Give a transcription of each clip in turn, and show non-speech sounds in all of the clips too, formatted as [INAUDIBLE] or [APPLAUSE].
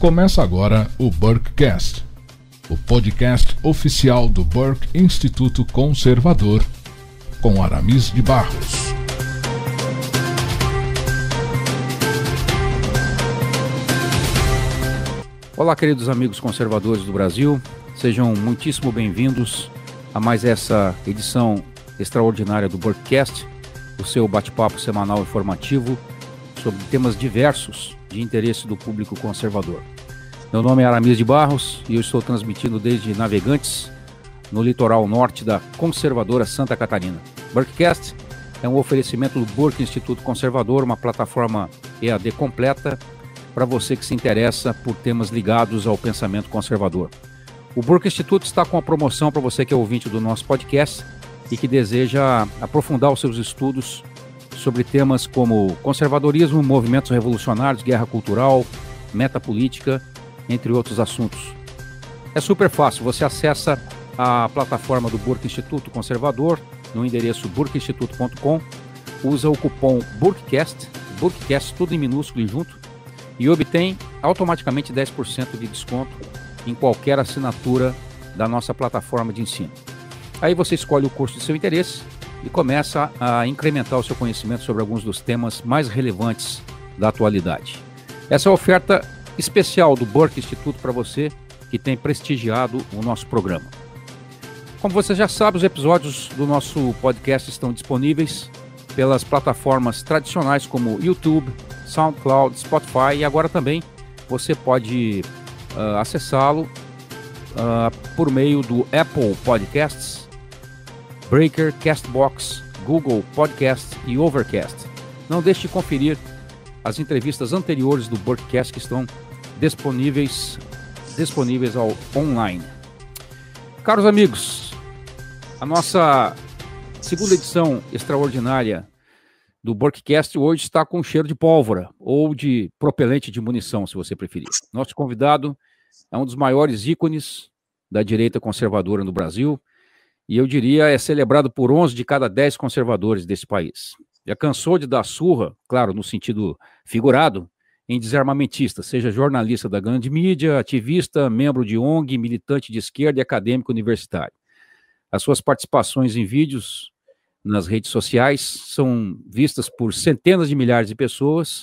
Começa agora o Burkecast, o podcast oficial do Burke Instituto Conservador, com Aramis de Barros. Olá, queridos amigos conservadores do Brasil, sejam muitíssimo bem-vindos a mais essa edição extraordinária do Burkecast, o seu bate-papo semanal informativo sobre temas diversos de interesse do público conservador. Meu nome é Aramias de Barros e eu estou transmitindo desde Navegantes, no litoral norte da conservadora Santa Catarina. Burkcast é um oferecimento do Burke Instituto Conservador, uma plataforma EAD completa para você que se interessa por temas ligados ao pensamento conservador. O Burke Instituto está com a promoção para você que é ouvinte do nosso podcast e que deseja aprofundar os seus estudos sobre temas como conservadorismo, movimentos revolucionários, guerra cultural, metapolítica, entre outros assuntos. É super fácil, você acessa a plataforma do Burke Instituto Conservador no endereço burkeinstituto.com, usa o cupom burkecast, burkecast tudo em minúsculo e junto, e obtém automaticamente 10% de desconto em qualquer assinatura da nossa plataforma de ensino. Aí você escolhe o curso de seu interesse, e começa a incrementar o seu conhecimento sobre alguns dos temas mais relevantes da atualidade. Essa é a oferta especial do Burke Instituto para você que tem prestigiado o nosso programa. Como você já sabe, os episódios do nosso podcast estão disponíveis pelas plataformas tradicionais como YouTube, SoundCloud, Spotify e agora também você pode uh, acessá-lo uh, por meio do Apple Podcasts Breaker, Castbox, Google Podcast e Overcast. Não deixe de conferir as entrevistas anteriores do Broadcast que estão disponíveis disponíveis ao online. Caros amigos, a nossa segunda edição extraordinária do Borkcast hoje está com cheiro de pólvora ou de propelente de munição, se você preferir. Nosso convidado é um dos maiores ícones da direita conservadora no Brasil, e eu diria é celebrado por 11 de cada 10 conservadores desse país. Já cansou de dar surra, claro, no sentido figurado, em desarmamentista, seja jornalista da grande mídia, ativista, membro de ONG, militante de esquerda e acadêmico universitário. As suas participações em vídeos nas redes sociais são vistas por centenas de milhares de pessoas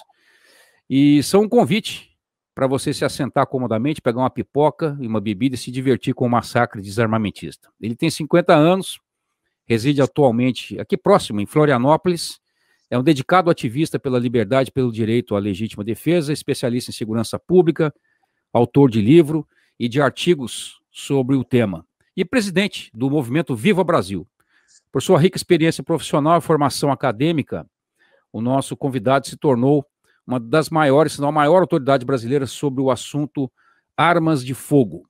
e são um convite para você se assentar comodamente, pegar uma pipoca e uma bebida e se divertir com o massacre desarmamentista. Ele tem 50 anos, reside atualmente aqui próximo, em Florianópolis. É um dedicado ativista pela liberdade, pelo direito à legítima defesa, especialista em segurança pública, autor de livro e de artigos sobre o tema, e presidente do movimento Viva Brasil. Por sua rica experiência profissional e formação acadêmica, o nosso convidado se tornou uma das maiores, se não a maior autoridade brasileira sobre o assunto armas de fogo.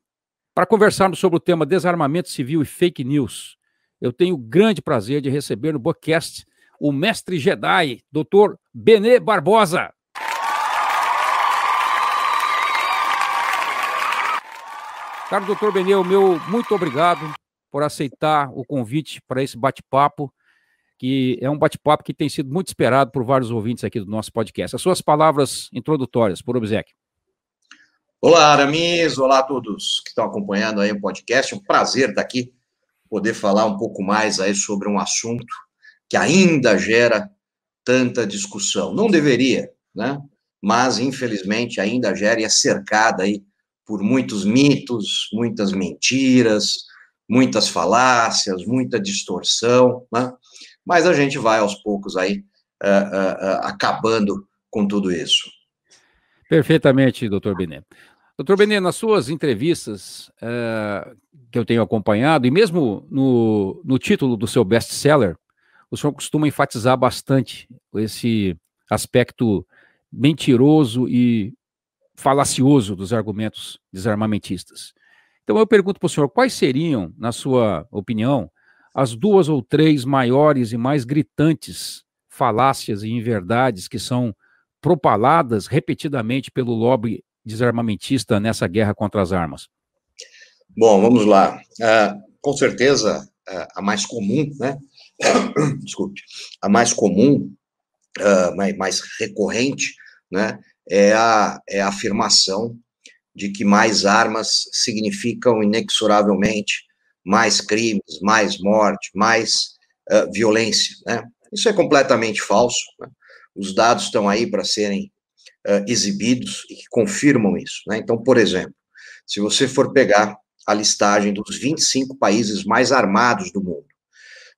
Para conversarmos sobre o tema desarmamento civil e fake news, eu tenho o grande prazer de receber no podcast o mestre Jedi, Dr. Benê Barbosa. Caro doutor Benê, o meu muito obrigado por aceitar o convite para esse bate-papo que é um bate-papo que tem sido muito esperado por vários ouvintes aqui do nosso podcast. As suas palavras introdutórias, por obsequio. Olá, Aramis. Olá a todos que estão acompanhando aí o podcast. Um prazer estar aqui, poder falar um pouco mais aí sobre um assunto que ainda gera tanta discussão. Não deveria, né? Mas, infelizmente, ainda gera e é cercada aí por muitos mitos, muitas mentiras, muitas falácias, muita distorção, né? mas a gente vai aos poucos aí uh, uh, uh, acabando com tudo isso. Perfeitamente, doutor Benê. Doutor Benê, nas suas entrevistas que eu tenho acompanhado, e mesmo no, no título do seu best-seller, o senhor costuma enfatizar bastante esse aspecto mentiroso e falacioso dos argumentos desarmamentistas. Então eu pergunto para o senhor, quais seriam, na sua opinião, as duas ou três maiores e mais gritantes falácias e inverdades que são propaladas repetidamente pelo lobby desarmamentista nessa guerra contra as armas? Bom, vamos lá. Uh, com certeza, uh, a mais comum, né? [COUGHS] Desculpe. A mais comum, uh, mais, recorrente, né? É a, é a afirmação de que mais armas significam inexoravelmente mais crimes, mais morte, mais uh, violência. Né? Isso é completamente falso. Né? Os dados estão aí para serem uh, exibidos e que confirmam isso. Né? Então, por exemplo, se você for pegar a listagem dos 25 países mais armados do mundo,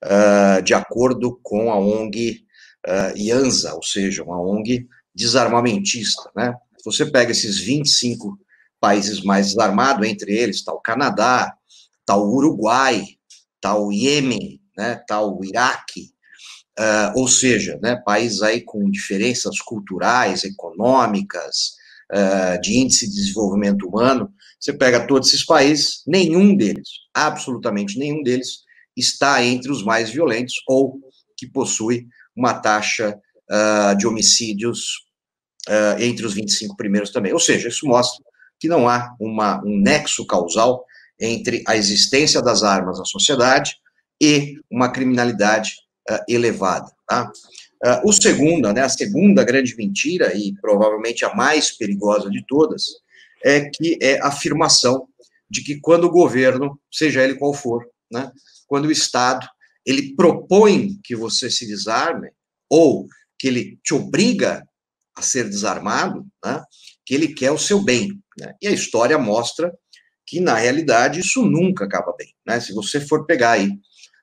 uh, de acordo com a ONG uh, IANSA, ou seja, uma ONG desarmamentista, né? Se você pega esses 25 países mais armados, entre eles está o Canadá, tal Uruguai, tal Iêmen, né, tal Iraque, uh, ou seja, né, países aí com diferenças culturais, econômicas, uh, de índice de desenvolvimento humano. Você pega todos esses países, nenhum deles, absolutamente nenhum deles, está entre os mais violentos ou que possui uma taxa uh, de homicídios entre os 25 primeiros também. Ou seja, isso mostra que não há uma, um nexo causal entre a existência das armas na sociedade e uma criminalidade uh, elevada. Tá? Uh, o segundo, né, a segunda grande mentira, e provavelmente a mais perigosa de todas, é que é a afirmação de que quando o governo, seja ele qual for, né, quando o Estado ele propõe que você se desarme, ou que ele te obriga a ser desarmado, né, que ele quer o seu bem. Né? E a história mostra que na realidade isso nunca acaba bem, né? Se você for pegar aí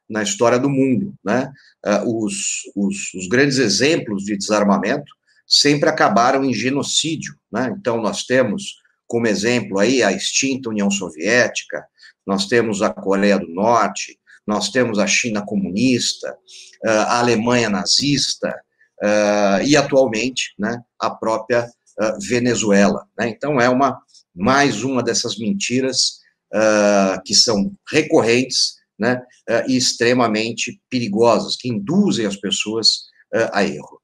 na história do mundo, né? Ah, os, os, os grandes exemplos de desarmamento sempre acabaram em genocídio, né? Então nós temos como exemplo aí a extinta União Soviética, nós temos a Coreia do Norte, nós temos a China comunista, ah, a Alemanha nazista ah, e atualmente, né? A própria Venezuela, né? Então é uma mais uma dessas mentiras uh, que são recorrentes né, uh, e extremamente perigosas, que induzem as pessoas uh, a erro.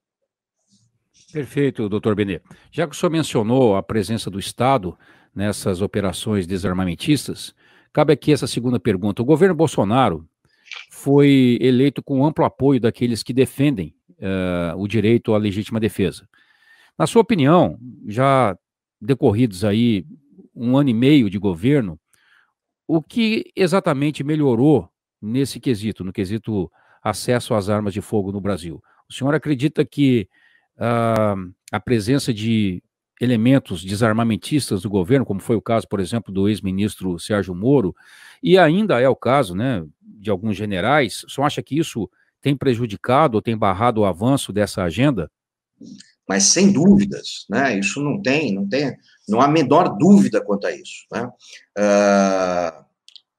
Perfeito, doutor Benê. Já que o senhor mencionou a presença do Estado nessas operações desarmamentistas, cabe aqui essa segunda pergunta. O governo Bolsonaro foi eleito com amplo apoio daqueles que defendem o direito à legítima defesa. Na sua opinião, já decorridos aí um ano e meio de governo, o que exatamente melhorou nesse quesito, no quesito acesso às armas de fogo no Brasil? O senhor acredita que uh, a presença de elementos desarmamentistas do governo, como foi o caso, por exemplo, do ex-ministro Sérgio Moro, e ainda é o caso né, de alguns generais, o senhor acha que isso tem prejudicado ou tem barrado o avanço dessa agenda? mas sem dúvidas, né? Isso não tem, não tem, não há a menor dúvida quanto a isso, né? Uh,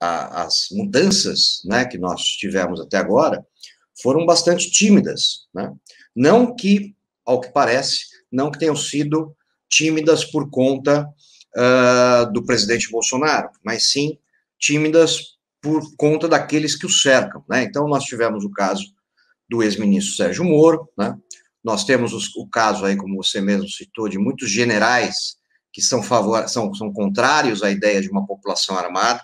as mudanças, né, que nós tivemos até agora foram bastante tímidas, né? Não que, ao que parece, não que tenham sido tímidas por conta uh, do presidente Bolsonaro, mas sim tímidas por conta daqueles que o cercam, né? Então nós tivemos o caso do ex-ministro Sérgio Moro, né? Nós temos os, o caso aí, como você mesmo citou, de muitos generais que são, favor, são, são contrários à ideia de uma população armada.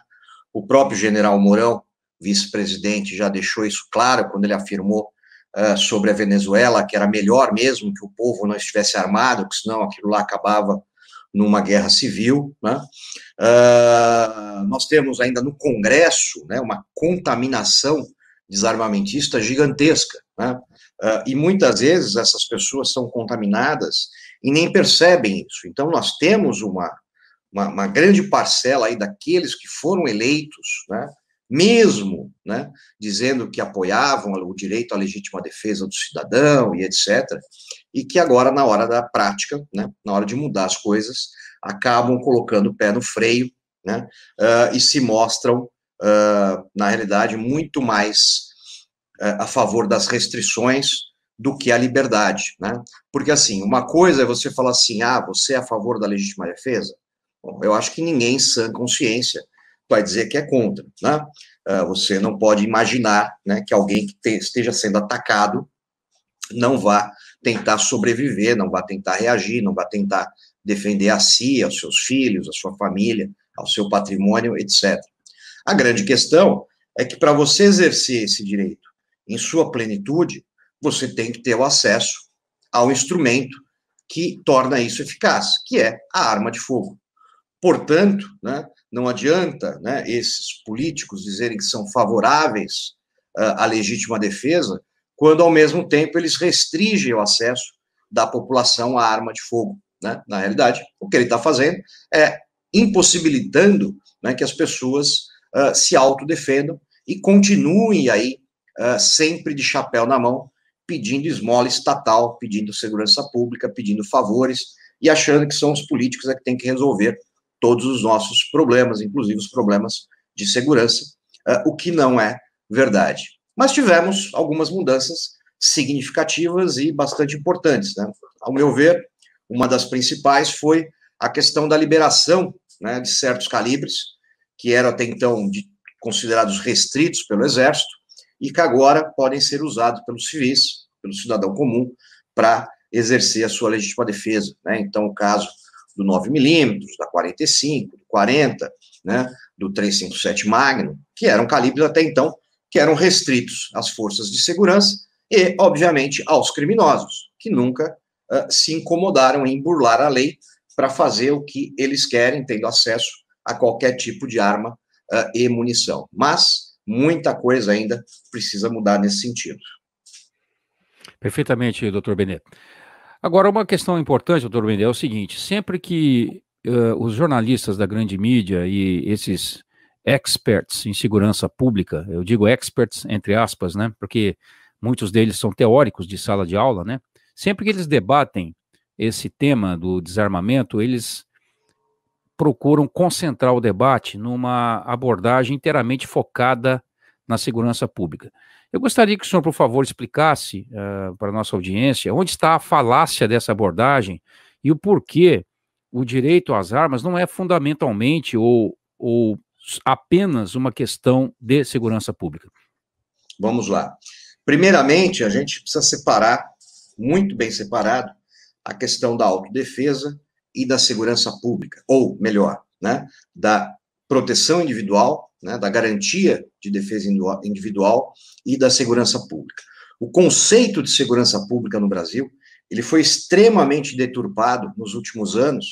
O próprio general Mourão, vice-presidente, já deixou isso claro quando ele afirmou uh, sobre a Venezuela que era melhor mesmo que o povo não estivesse armado, porque senão aquilo lá acabava numa guerra civil. Né? Uh, nós temos ainda no Congresso né, uma contaminação desarmamentista gigantesca. Né? Uh, e muitas vezes essas pessoas são contaminadas e nem percebem isso. Então, nós temos uma, uma, uma grande parcela aí daqueles que foram eleitos, né, mesmo né, dizendo que apoiavam o direito à legítima defesa do cidadão e etc., e que agora, na hora da prática, né, na hora de mudar as coisas, acabam colocando o pé no freio uh, e se mostram, uh, na realidade, muito mais eh, a favor das restrições do que a liberdade, né? Porque assim, uma coisa é você falar assim, ah, você é a favor da legítima defesa. Bom, eu acho que ninguém em sã consciência vai dizer que é contra, né? Eh, você não pode imaginar, né, que alguém que esteja sendo atacado não vá tentar sobreviver, não vá tentar reagir, não vá tentar defender a si, aos seus filhos, à sua família, ao seu patrimônio, etc. A grande questão é que para você exercer esse direito em sua plenitude, você tem que ter o acesso ao instrumento que torna isso eficaz, que é a arma de fogo. Portanto, né, não adianta né, esses políticos dizerem que são favoráveis uh, à legítima defesa, quando ao mesmo tempo eles restringem o acesso da população à arma de fogo. Né? Na realidade, o que ele está fazendo é impossibilitando né, que as pessoas uh, se autodefendam e continuem aí ah, sempre de chapéu na mão, pedindo esmola estatal, pedindo segurança pública, pedindo favores e achando que são os políticos é que têm que resolver todos os nossos problemas, inclusive os problemas de segurança, uh, o que não é verdade. Mas tivemos algumas mudanças significativas e bastante importantes. Né? Ao meu ver, uma das principais foi a questão da liberação né, de certos calibres, que eram até então de, considerados restritos pelo Exército, e que agora podem ser usados pelos civis, pelo cidadão comum, para exercer a sua legítima defesa. Né? Então, o caso do 9mm, da 45, do 40, né, do 357 Magnum, que eram calibres até então que eram restritos às forças de segurança e, obviamente, aos criminosos, que nunca uh, se incomodaram em burlar a lei para fazer o que eles querem, tendo acesso a qualquer tipo de arma uh, e munição. Mas muita coisa ainda precisa mudar nesse sentido. Perfeitamente, doutor Benedetto. Agora, uma questão importante, doutor Benedetto, é o seguinte: sempre que uh, os jornalistas da grande mídia e esses experts em segurança pública, eu digo experts entre aspas, né, porque muitos deles são teóricos de sala de aula, né, sempre que eles debatem esse tema do desarmamento, eles procuram concentrar o debate numa abordagem inteiramente focada na segurança pública. Eu gostaria que o senhor, por favor, explicasse uh, para a nossa audiência onde está a falácia dessa abordagem e o porquê o direito às armas não é fundamentalmente ou, ou apenas uma questão de segurança pública. Vamos lá. Primeiramente, a gente precisa separar, muito bem separado, a questão da autodefesa e da segurança pública, ou melhor, né, da proteção individual, né, da garantia de defesa individual e da segurança pública. O conceito de segurança pública no Brasil ele foi extremamente deturpado nos últimos anos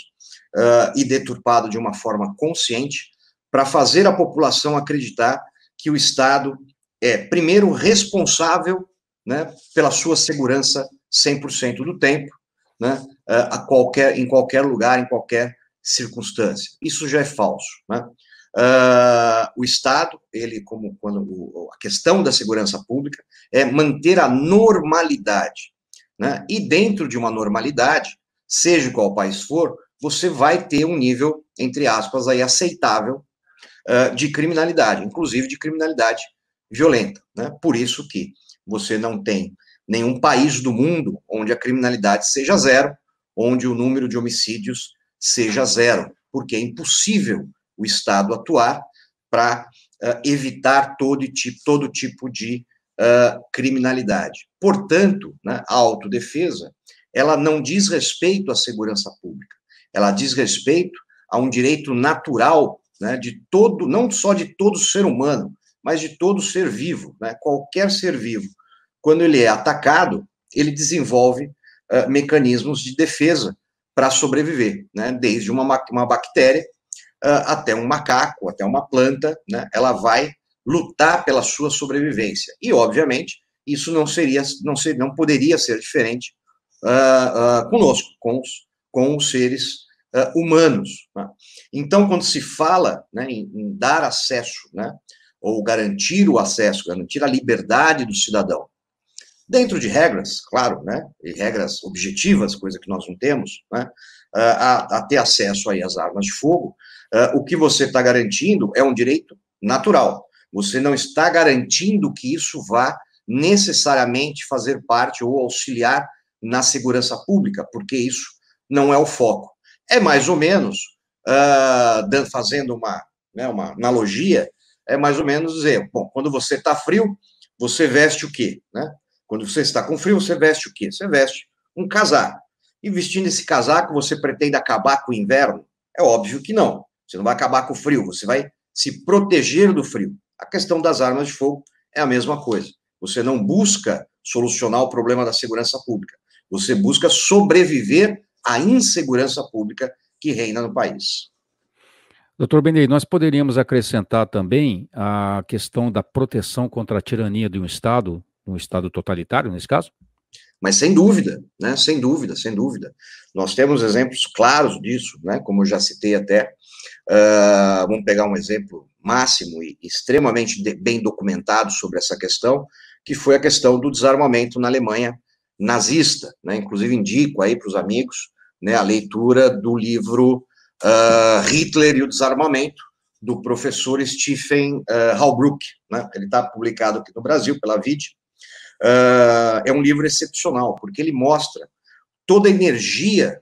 uh, e deturpado de uma forma consciente para fazer a população acreditar que o Estado é primeiro responsável né, pela sua segurança 100% do tempo, né, uh, a qualquer, em qualquer lugar, em qualquer circunstância. Isso já é falso. Né? Uh, o Estado, ele, como quando o, a questão da segurança pública é manter a normalidade. Né? E dentro de uma normalidade, seja qual país for, você vai ter um nível, entre aspas, aí, aceitável uh, de criminalidade, inclusive de criminalidade violenta. Né? Por isso que você não tem nenhum país do mundo onde a criminalidade seja zero, onde o número de homicídios seja zero, porque é impossível o Estado atuar para uh, evitar todo tipo, todo tipo de uh, criminalidade. Portanto, né, a autodefesa ela não diz respeito à segurança pública, ela diz respeito a um direito natural né, de todo, não só de todo ser humano, mas de todo ser vivo, né, qualquer ser vivo. Quando ele é atacado, ele desenvolve uh, mecanismos de defesa para sobreviver, né? Desde uma, uma bactéria uh, até um macaco, até uma planta, né? Ela vai lutar pela sua sobrevivência. E, obviamente, isso não seria, não, ser, não poderia ser diferente uh, uh, conosco, com os, com os seres uh, humanos. Né? Então, quando se fala né, em, em, dar acesso, né, ou garantir o acesso, garantir a liberdade do cidadão dentro de regras, claro, né, e regras objetivas, coisa que nós não temos, né, a, a ter acesso aí às armas de fogo, uh, o que você está garantindo é um direito natural. Você não está garantindo que isso vá necessariamente fazer parte ou auxiliar na segurança pública, porque isso não é o foco. É mais ou menos, uh, fazendo uma, né, uma analogia, é mais ou menos dizer, bom, quando você está frio, você veste o quê? Né? Quando você está com frio, você veste o quê? Você veste um casaco. E vestindo esse casaco, você pretende acabar com o inverno? É óbvio que não. Você não vai acabar com o frio, você vai se proteger do frio. A questão das armas de fogo é a mesma coisa. Você não busca solucionar o problema da segurança pública. Você busca sobreviver à insegurança pública que reina no país. Doutor Benei, nós poderíamos acrescentar também a questão da proteção contra a tirania de um Estado, um Estado totalitário, nesse caso? Mas sem dúvida, né? Sem dúvida, sem dúvida. Nós temos exemplos claros disso, né? Como eu já citei até. Uh, vamos pegar um exemplo máximo e extremamente de, bem documentado sobre essa questão, que foi a questão do desarmamento na Alemanha nazista, né? Inclusive indico aí para os amigos, né? A leitura do livro uh, Hitler e o Desarmamento do professor Stephen uh, ah, Halbruck, né? Ele está publicado aqui no Brasil pela Vide uh, é um livro excepcional, porque ele mostra toda a energia,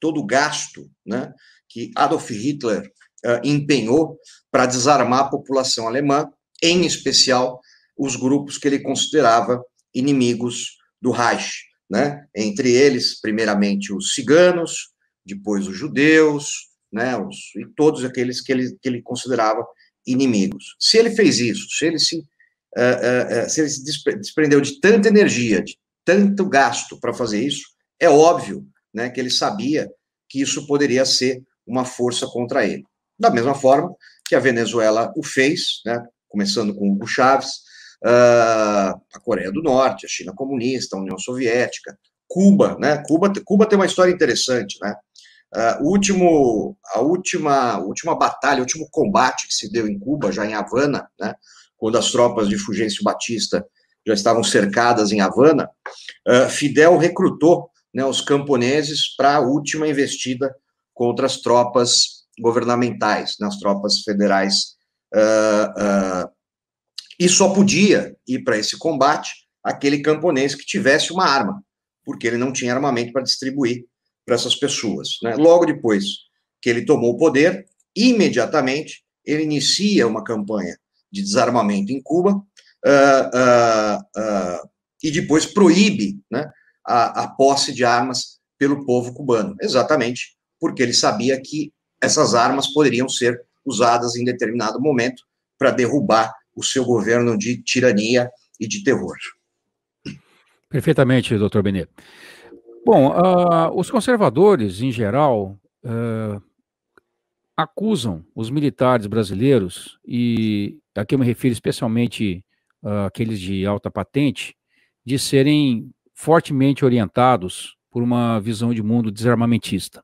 todo o gasto né, que Adolf Hitler uh, empenhou para desarmar a população alemã, em especial os grupos que ele considerava inimigos do Reich. Né? Entre eles, primeiramente, os ciganos, depois os judeus, né, os, e todos aqueles que ele, que ele considerava inimigos. Se ele fez isso, se ele se eh, eh, eh, se ele se desprendeu de tanta energia, de tanto gasto para fazer isso, é óbvio né, que ele sabia que isso poderia ser uma força contra ele. Da mesma forma que a Venezuela o fez, né, começando com o Chaves, uh, ah, a Coreia do Norte, a China comunista, a União Soviética, Cuba, né? Cuba, Cuba tem uma história interessante, né? Uh, último, a última, última batalha, o último combate que se deu em Cuba, já em Havana, né? quando as tropas de Fulgêncio Batista já estavam cercadas em Havana, uh, Fidel recrutou né, os camponeses para a última investida contra as tropas governamentais, nas né, tropas federais. Uh, uh, e só podia ir para esse combate aquele camponês que tivesse uma arma, porque ele não tinha armamento para distribuir para essas pessoas. Né? Logo depois que ele tomou o poder, imediatamente ele inicia uma campanha de desarmamento em Cuba uh, uh, e depois proíbe né, a, a posse de armas pelo povo cubano, exatamente porque ele sabia que essas armas poderiam ser usadas em determinado momento para derrubar o seu governo de tirania e de terror. Perfeitamente, doutor Benê. Bom, uh, os conservadores, em geral, uh, acusam os militares brasileiros, e aqui eu me refiro especialmente àqueles ah, de alta patente, de serem fortemente orientados por uma visão de mundo desarmamentista.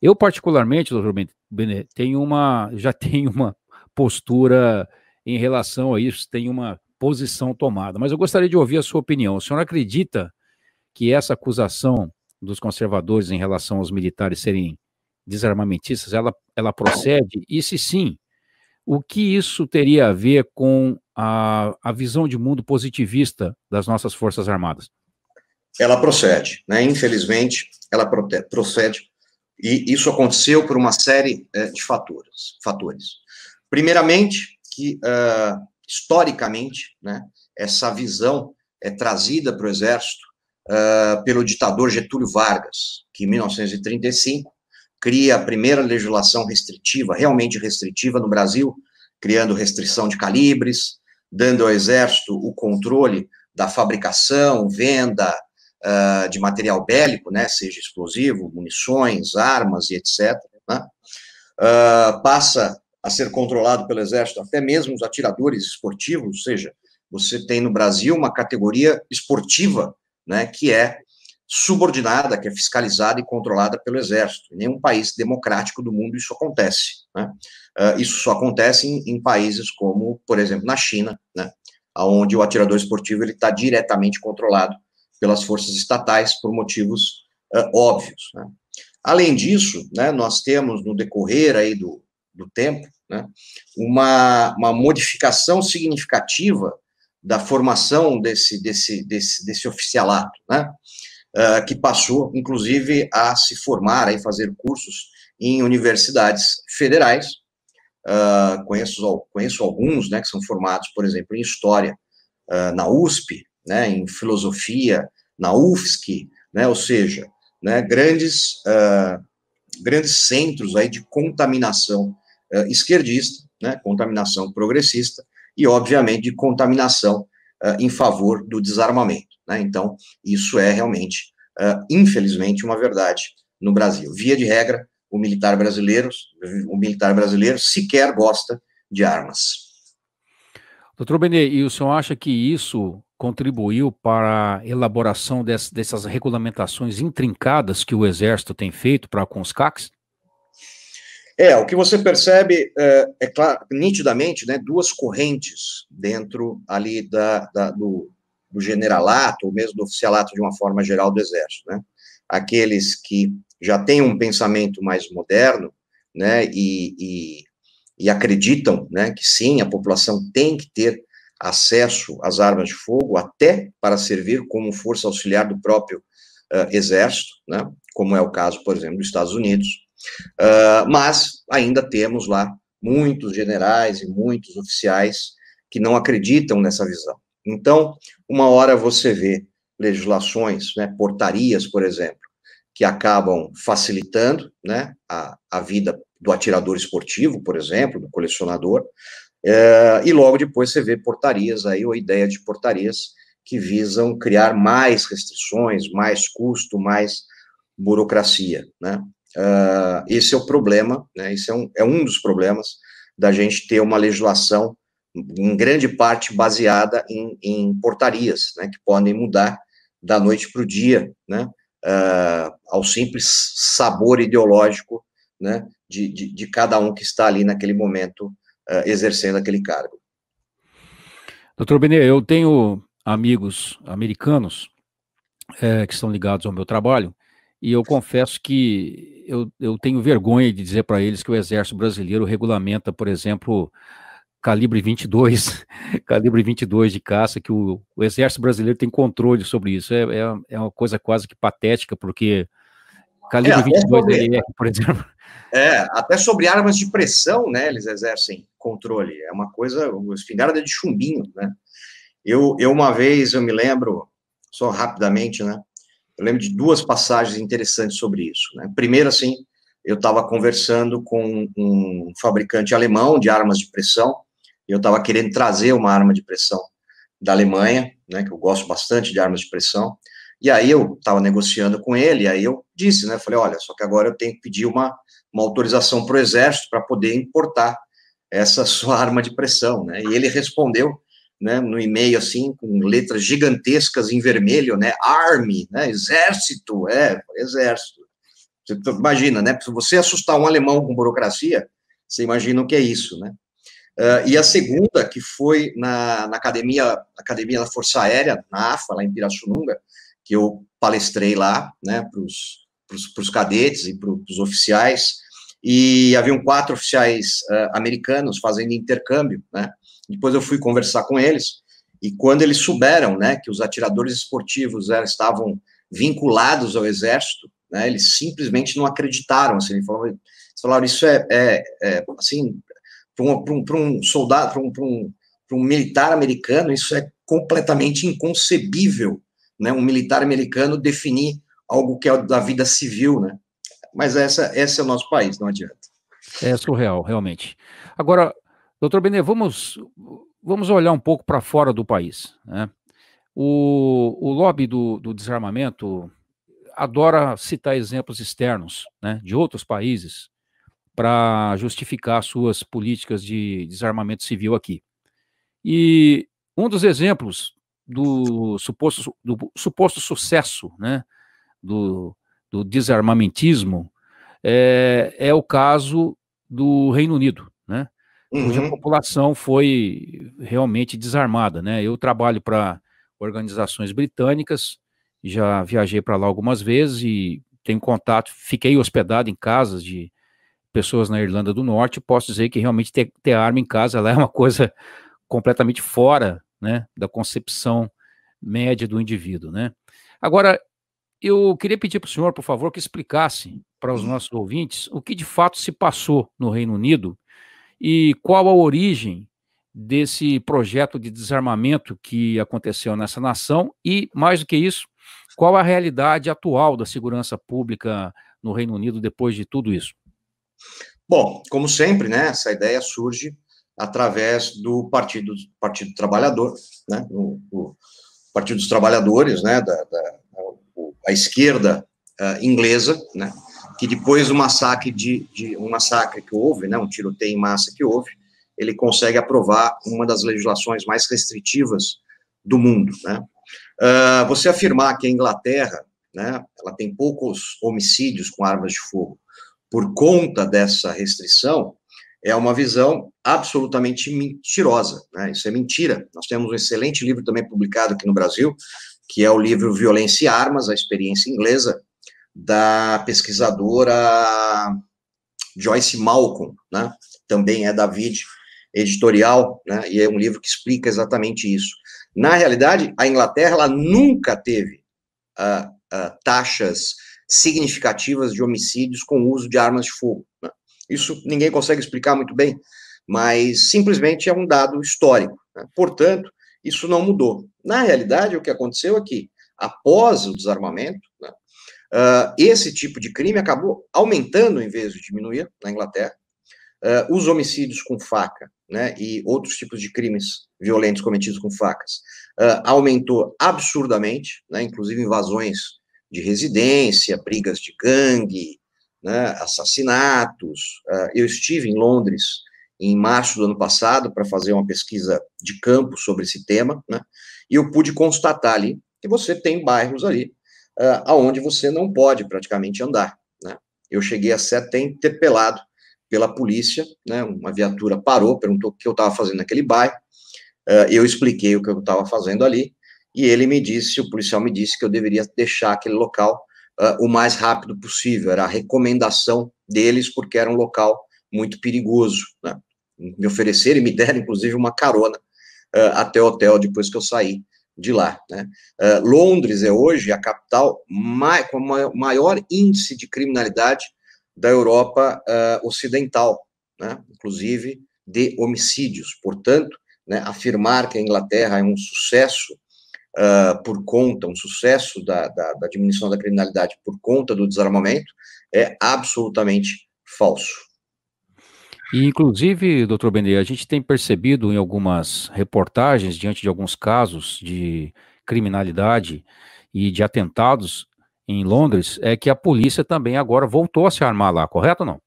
Eu, particularmente, doutor Benet, tenho uma, já [LAUGHS] tenho uma postura em relação a isso, tenho uma posição tomada, mas eu gostaria de ouvir a sua opinião. O senhor acredita que essa acusação dos conservadores em relação aos militares serem desarmamentistas, ela, ela procede? E se sim, o que isso teria a ver com a, a visão de mundo positivista das nossas Forças Armadas? Ela procede, né? Infelizmente, ela procede. E isso aconteceu por uma série é, de fatores. fatores. Primeiramente, que uh, historicamente, né, essa visão é trazida para o Exército uh, pelo ditador Getúlio Vargas, que em 1935 cria a primeira legislação restritiva, realmente restritiva no Brasil, criando restrição de calibres, dando ao Exército o controle da fabricação, venda uh, de material bélico, né, seja explosivo, munições, armas e etc. Né? Uh, passa a ser controlado pelo Exército até mesmo os atiradores esportivos, ou seja, você tem no Brasil uma categoria esportiva, né, que é subordinada, que é fiscalizada e controlada pelo Exército. Em nenhum país democrático do mundo isso acontece. Né? Uh, isso só acontece em, em, países como, por exemplo, na China, né? onde o atirador esportivo está diretamente controlado pelas forças estatais por motivos uh, óbvios. Né? Além disso, né, nós temos no decorrer aí do, do tempo né, uma, uma modificação significativa da formação desse, desse, desse, desse oficialato. Né? Eh, que passou, inclusive, a se formar e fazer cursos em universidades federais. Uh, conheço, conheço alguns né, que são formados, por exemplo, em História uh, na USP, né, em Filosofia na UFSC, né, ou seja, né, grandes, grandes centros aí de contaminação esquerdista, né, contaminação progressista, e, obviamente, de contaminação uh, em favor do desarmamento. Né? Então, isso é realmente, uh, infelizmente, uma verdade no Brasil. Via de regra, o militar brasileiro, o militar brasileiro sequer gosta de armas. Doutor Benê, e o senhor acha que isso contribuiu para a elaboração dessas, dessas regulamentações intrincadas que o Exército tem feito para com os CACs? É, o que você percebe é, é claro, nitidamente, né, duas correntes dentro ali da, da do, do generalato, ou mesmo do oficialato de uma forma geral do Exército, né? Aqueles que já têm um pensamento mais moderno, né, e, e, e acreditam, né, que sim, a população tem que ter acesso às armas de fogo, até para servir como força auxiliar do próprio uh, exército, né, como é o caso, por exemplo, dos Estados Unidos. Uh, mas ainda temos lá muitos generais e muitos oficiais que não acreditam nessa visão. Então, uma hora você vê legislações, né, portarias, por exemplo, que acabam facilitando né, a, a vida do atirador esportivo, por exemplo, do colecionador, é, e logo depois você vê portarias aí, ou ideia de portarias que visam criar mais restrições, mais custo, mais burocracia, né? Uh, esse é o problema, né? Esse é um, é um dos problemas da gente ter uma legislação em grande parte baseada em, em portarias, né, que podem mudar da noite para o dia, né, uh, ao simples sabor ideológico né, de, de, de, cada um que está ali naquele momento uh, exercendo aquele cargo. Doutor Benê, eu tenho amigos americanos é, que estão ligados ao meu trabalho, e eu confesso que eu, eu tenho vergonha de dizer para eles que o Exército Brasileiro regulamenta, por exemplo, calibre 22, [LAUGHS] calibre 22 de caça, que o, o, exército brasileiro tem controle sobre isso. É, é, é uma coisa quase que patética, porque calibre é, 22 sobre, [LAUGHS] por exemplo. É, até sobre armas de pressão, né, eles exercem controle. É uma coisa, o espingarda de chumbinho, né. Eu, eu uma vez, eu me lembro, só rapidamente, né, eu lembro de duas passagens interessantes sobre isso, né. Primeiro, assim, eu estava conversando com um fabricante alemão de armas de pressão, e eu estava querendo trazer uma arma de pressão da Alemanha, né, que eu gosto bastante de armas de pressão, e aí eu estava negociando com ele, aí eu disse, né, falei, olha, só que agora eu tenho que pedir uma, uma autorização para o Exército para poder importar essa [LAUGHS] sua arma de pressão, né, e ele respondeu, né, no e-mail, assim, com letras gigantescas em vermelho, né, Army, né, Exército, é, Exército. Você imagina, né, se você assustar um alemão com burocracia, você imagina o que é isso, né. Uh, e a segunda, que foi na, na Academia Academia da Força Aérea, na AFA, lá em Pirassununga, que eu palestrei lá, né, para os cadetes e para os oficiais, e haviam quatro oficiais uh, americanos fazendo intercâmbio, né, depois eu fui conversar com eles, e quando eles souberam, né, que os atiradores esportivos estavam vinculados ao exército, né, eles simplesmente não acreditaram, assim, eles falaram, eles falaram isso é, é, é, assim, para um, um, um soldado, para um, um, um militar americano, isso é completamente inconcebível, né? Um militar americano definir algo que é da vida civil, né? Mas essa, esse é o nosso país, não adianta. É surreal, realmente. Agora, doutor Benê, vamos, vamos olhar um pouco para fora do país, né? O, o lobby do, do desarmamento adora citar exemplos externos, né, de outros países, para justificar suas políticas de desarmamento civil aqui. E um dos exemplos do suposto, do suposto sucesso né, do, do desarmamentismo é, é, o caso do Reino Unido, né, uhum. cuja população foi realmente desarmada. Né? Eu trabalho para organizações britânicas, já viajei para lá algumas vezes e tenho contato, fiquei hospedado em casas de pessoas na Irlanda do Norte, posso dizer que realmente ter, ter arma em casa lá é uma [LAUGHS] coisa completamente fora né, da concepção média do indivíduo. Né? Agora, eu queria pedir para o senhor, por favor, que explicasse para os nossos ouvintes o que de fato se passou no Reino Unido e qual a origem desse projeto de desarmamento que aconteceu nessa nação e, mais do que isso, qual a realidade atual da segurança pública no Reino Unido depois de tudo isso? Bom, como sempre, né, essa ideia surge através do Partido, partido Trabalhador, né, o, o Partido dos Trabalhadores, né, da, da a, esquerda uh, inglesa, né, que depois do massacre de, de, um massacre que houve, né, um tiroteio em massa que houve, ele consegue aprovar uma das legislações mais restritivas do mundo, né. Uh, você afirmar que a Inglaterra, né, ela tem poucos homicídios com armas de fogo por conta dessa restrição é uma visão absolutamente mentirosa. Né? Isso é mentira. Nós temos um excelente livro também publicado aqui no Brasil, que é o livro Violência e Armas, a experiência inglesa, da pesquisadora Joyce Malcolm, né? também é da VID editorial, né? e é um livro que explica exatamente isso. Na realidade, a Inglaterra ela nunca teve uh, uh, taxas significativas de homicídios com o uso de armas de fogo. Né? Isso ninguém consegue explicar muito bem, mas simplesmente é um dado histórico. Né? Portanto, isso não mudou. Na realidade, o que aconteceu é que, após o desarmamento, né, ah, esse tipo de crime acabou aumentando em vez de diminuir na Inglaterra. Ah, os homicídios com faca né, e outros tipos de crimes violentos cometidos com facas ah, aumentou absurdamente, né, inclusive invasões de residência, brigas de gangue, né, assassinatos. Ah, eu estive em Londres em março do ano passado para fazer uma pesquisa de campo sobre esse tema, né, e eu pude constatar ali que você tem bairros ali uh, aonde você não pode praticamente andar. Né. Eu cheguei a ser até interpelado pela polícia, né, uma viatura parou, perguntou o que eu estava fazendo naquele bairro, uh, eu expliquei o que eu estava fazendo ali, e ele me disse, o policial me disse que eu deveria deixar aquele local uh, o mais rápido possível, era a recomendação deles, porque era um local muito perigoso, né? me ofereceram e me deram, inclusive, uma carona uh, até o hotel depois que eu saí de lá. Né? Uh, Londres é hoje a capital mai, com o maior índice de criminalidade da Europa uh, Ocidental, né? inclusive de homicídios. Portanto, né, afirmar que a Inglaterra é um sucesso uh, por conta, um sucesso da, da, da, diminuição da criminalidade por conta do desarmamento, é absolutamente falso. E, inclusive, doutor Bender a gente tem percebido em algumas reportagens, diante de alguns casos de criminalidade e de atentados em Londres, é que a polícia também agora voltou a se armar lá, correto ou não?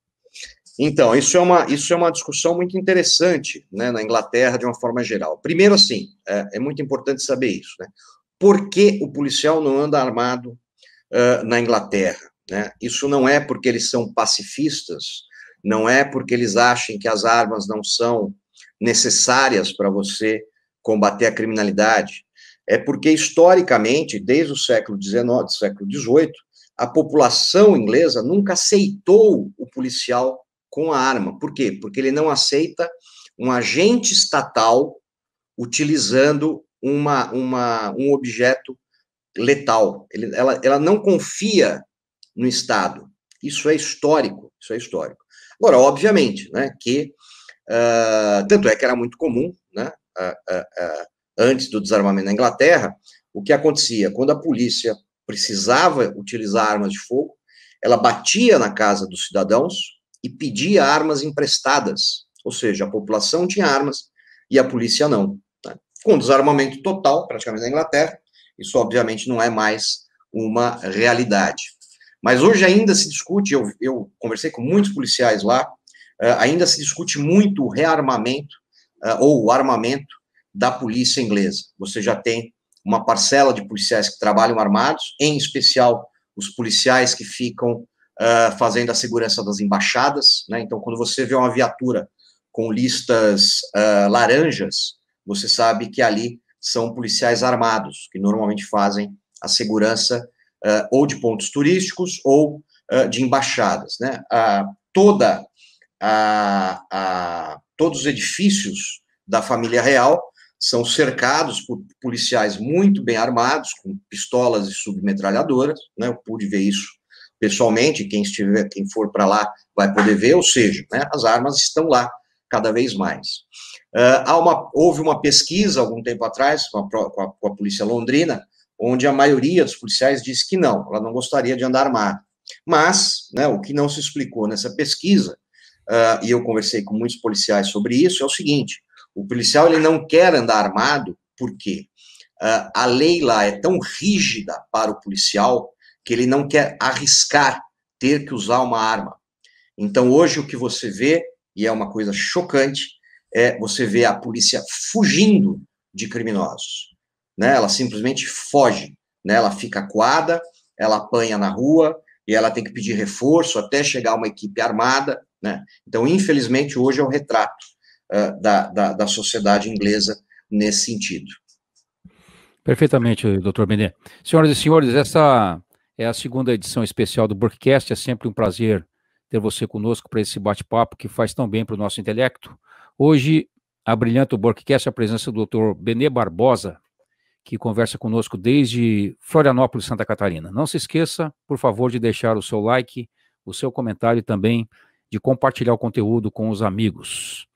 Então, isso é uma, isso é uma discussão muito interessante né, na Inglaterra, de uma forma geral. Primeiro, assim, é, é muito importante saber isso. Né? Por que o policial não anda armado uh, na Inglaterra? Né? Isso não é porque eles são pacifistas, não é porque eles acham que as armas não são necessárias para você combater a criminalidade. É porque, historicamente, desde o século XIX, século XVIII, a população inglesa nunca aceitou o policial com a arma. Por quê? Porque ele não aceita um agente estatal utilizando uma, uma, um objeto letal. Ele, ela, ela não confia no Estado. Isso é histórico, isso é histórico. Agora, obviamente, né, que uh, tanto é que era muito comum, né, uh, uh, antes do desarmamento na Inglaterra, o que acontecia quando a polícia precisava utilizar armas de fogo, ela batia na casa dos cidadãos, e pedia armas emprestadas. Ou seja, a população tinha armas e a polícia não. Né? Com desarmamento total, praticamente, na Inglaterra, isso obviamente não é mais uma realidade. Mas hoje ainda se discute, eu, eu conversei com muitos policiais lá, uh, ainda se discute muito o rearmamento uh, ou o armamento da polícia inglesa. Você já tem uma parcela de policiais que trabalham armados, em especial os policiais que ficam uh, fazendo a segurança das embaixadas. Né? Então, quando você vê uma viatura com listas uh, laranjas, você sabe que ali são policiais armados, que normalmente fazem a segurança uh, ou de pontos turísticos ou de embaixadas. Né? toda a, a, todos os edifícios da família real são cercados por policiais muito bem armados, com pistolas e submetralhadoras, né? Eu pude ver isso pessoalmente, quem estiver, quem for para lá vai poder ver, ou seja, né, as armas estão lá cada vez mais. Uh, uma, houve uma pesquisa algum tempo atrás com a, com, a, com a, polícia londrina, onde a maioria dos policiais disse que não, ela não gostaria de andar armada. Mas, né, o que não se explicou nessa pesquisa, uh, e eu conversei com muitos policiais sobre isso, é o seguinte: o policial ele não quer andar armado porque uh, ah, a lei lá é tão rígida para o policial que ele não quer arriscar ter que usar uma arma. Então, hoje, o que você vê, e é uma coisa chocante, é você vê a polícia fugindo de criminosos. Né? Ela simplesmente foge, né? ela fica coada, ela apanha na rua, e ela tem que pedir reforço até chegar uma equipe armada. Né? Então, infelizmente, hoje é o um retrato uh, da, da, da sociedade inglesa nesse sentido. Perfeitamente, doutor Benet. Senhoras e senhores, essa é a segunda edição especial do Burkcast. É sempre um prazer ter você conosco para esse bate-papo que faz tão bem para o nosso intelecto. Hoje, a o Burkcast é a presença do Dr. Benê Barbosa, que conversa conosco desde Florianópolis, Santa Catarina. Não se esqueça, por favor, de deixar o seu like, o seu comentário e também de compartilhar o conteúdo com os amigos.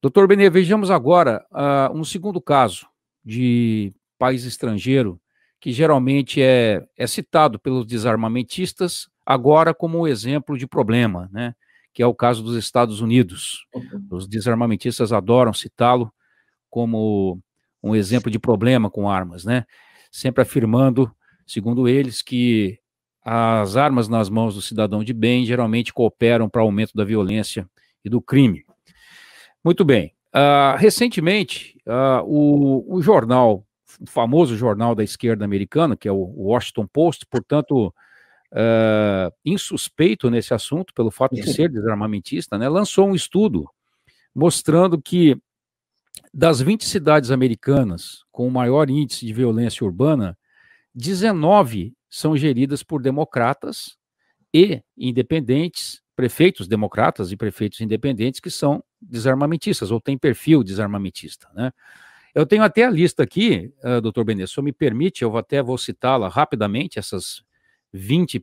Doutor Benê, vejamos agora uh, um segundo caso de país estrangeiro que geralmente é, é citado pelos desarmamentistas agora como um exemplo de problema, né? que é o caso dos Estados Unidos. Uhum. Os desarmamentistas adoram citá-lo como um exemplo de problema com armas, né? sempre afirmando, segundo eles, que as armas nas mãos do cidadão de bem geralmente cooperam para aumento da violência e do crime. Muito bem. Uh, recentemente, uh, o, o jornal o famoso jornal da esquerda americana, que é o Washington Post, portanto, uh, insuspeito nesse assunto, pelo fato de ser [LAUGHS] desarmamentista, né, lançou um estudo mostrando que das 20 cidades americanas com o maior índice de violência urbana, 19 são geridas por democratas e independentes, prefeitos democratas e prefeitos independentes que são desarmamentistas ou têm perfil desarmamentista, né? Eu tenho até a lista aqui, uh, doutor Benê, se me permite, eu até vou citá-la rapidamente, essas 20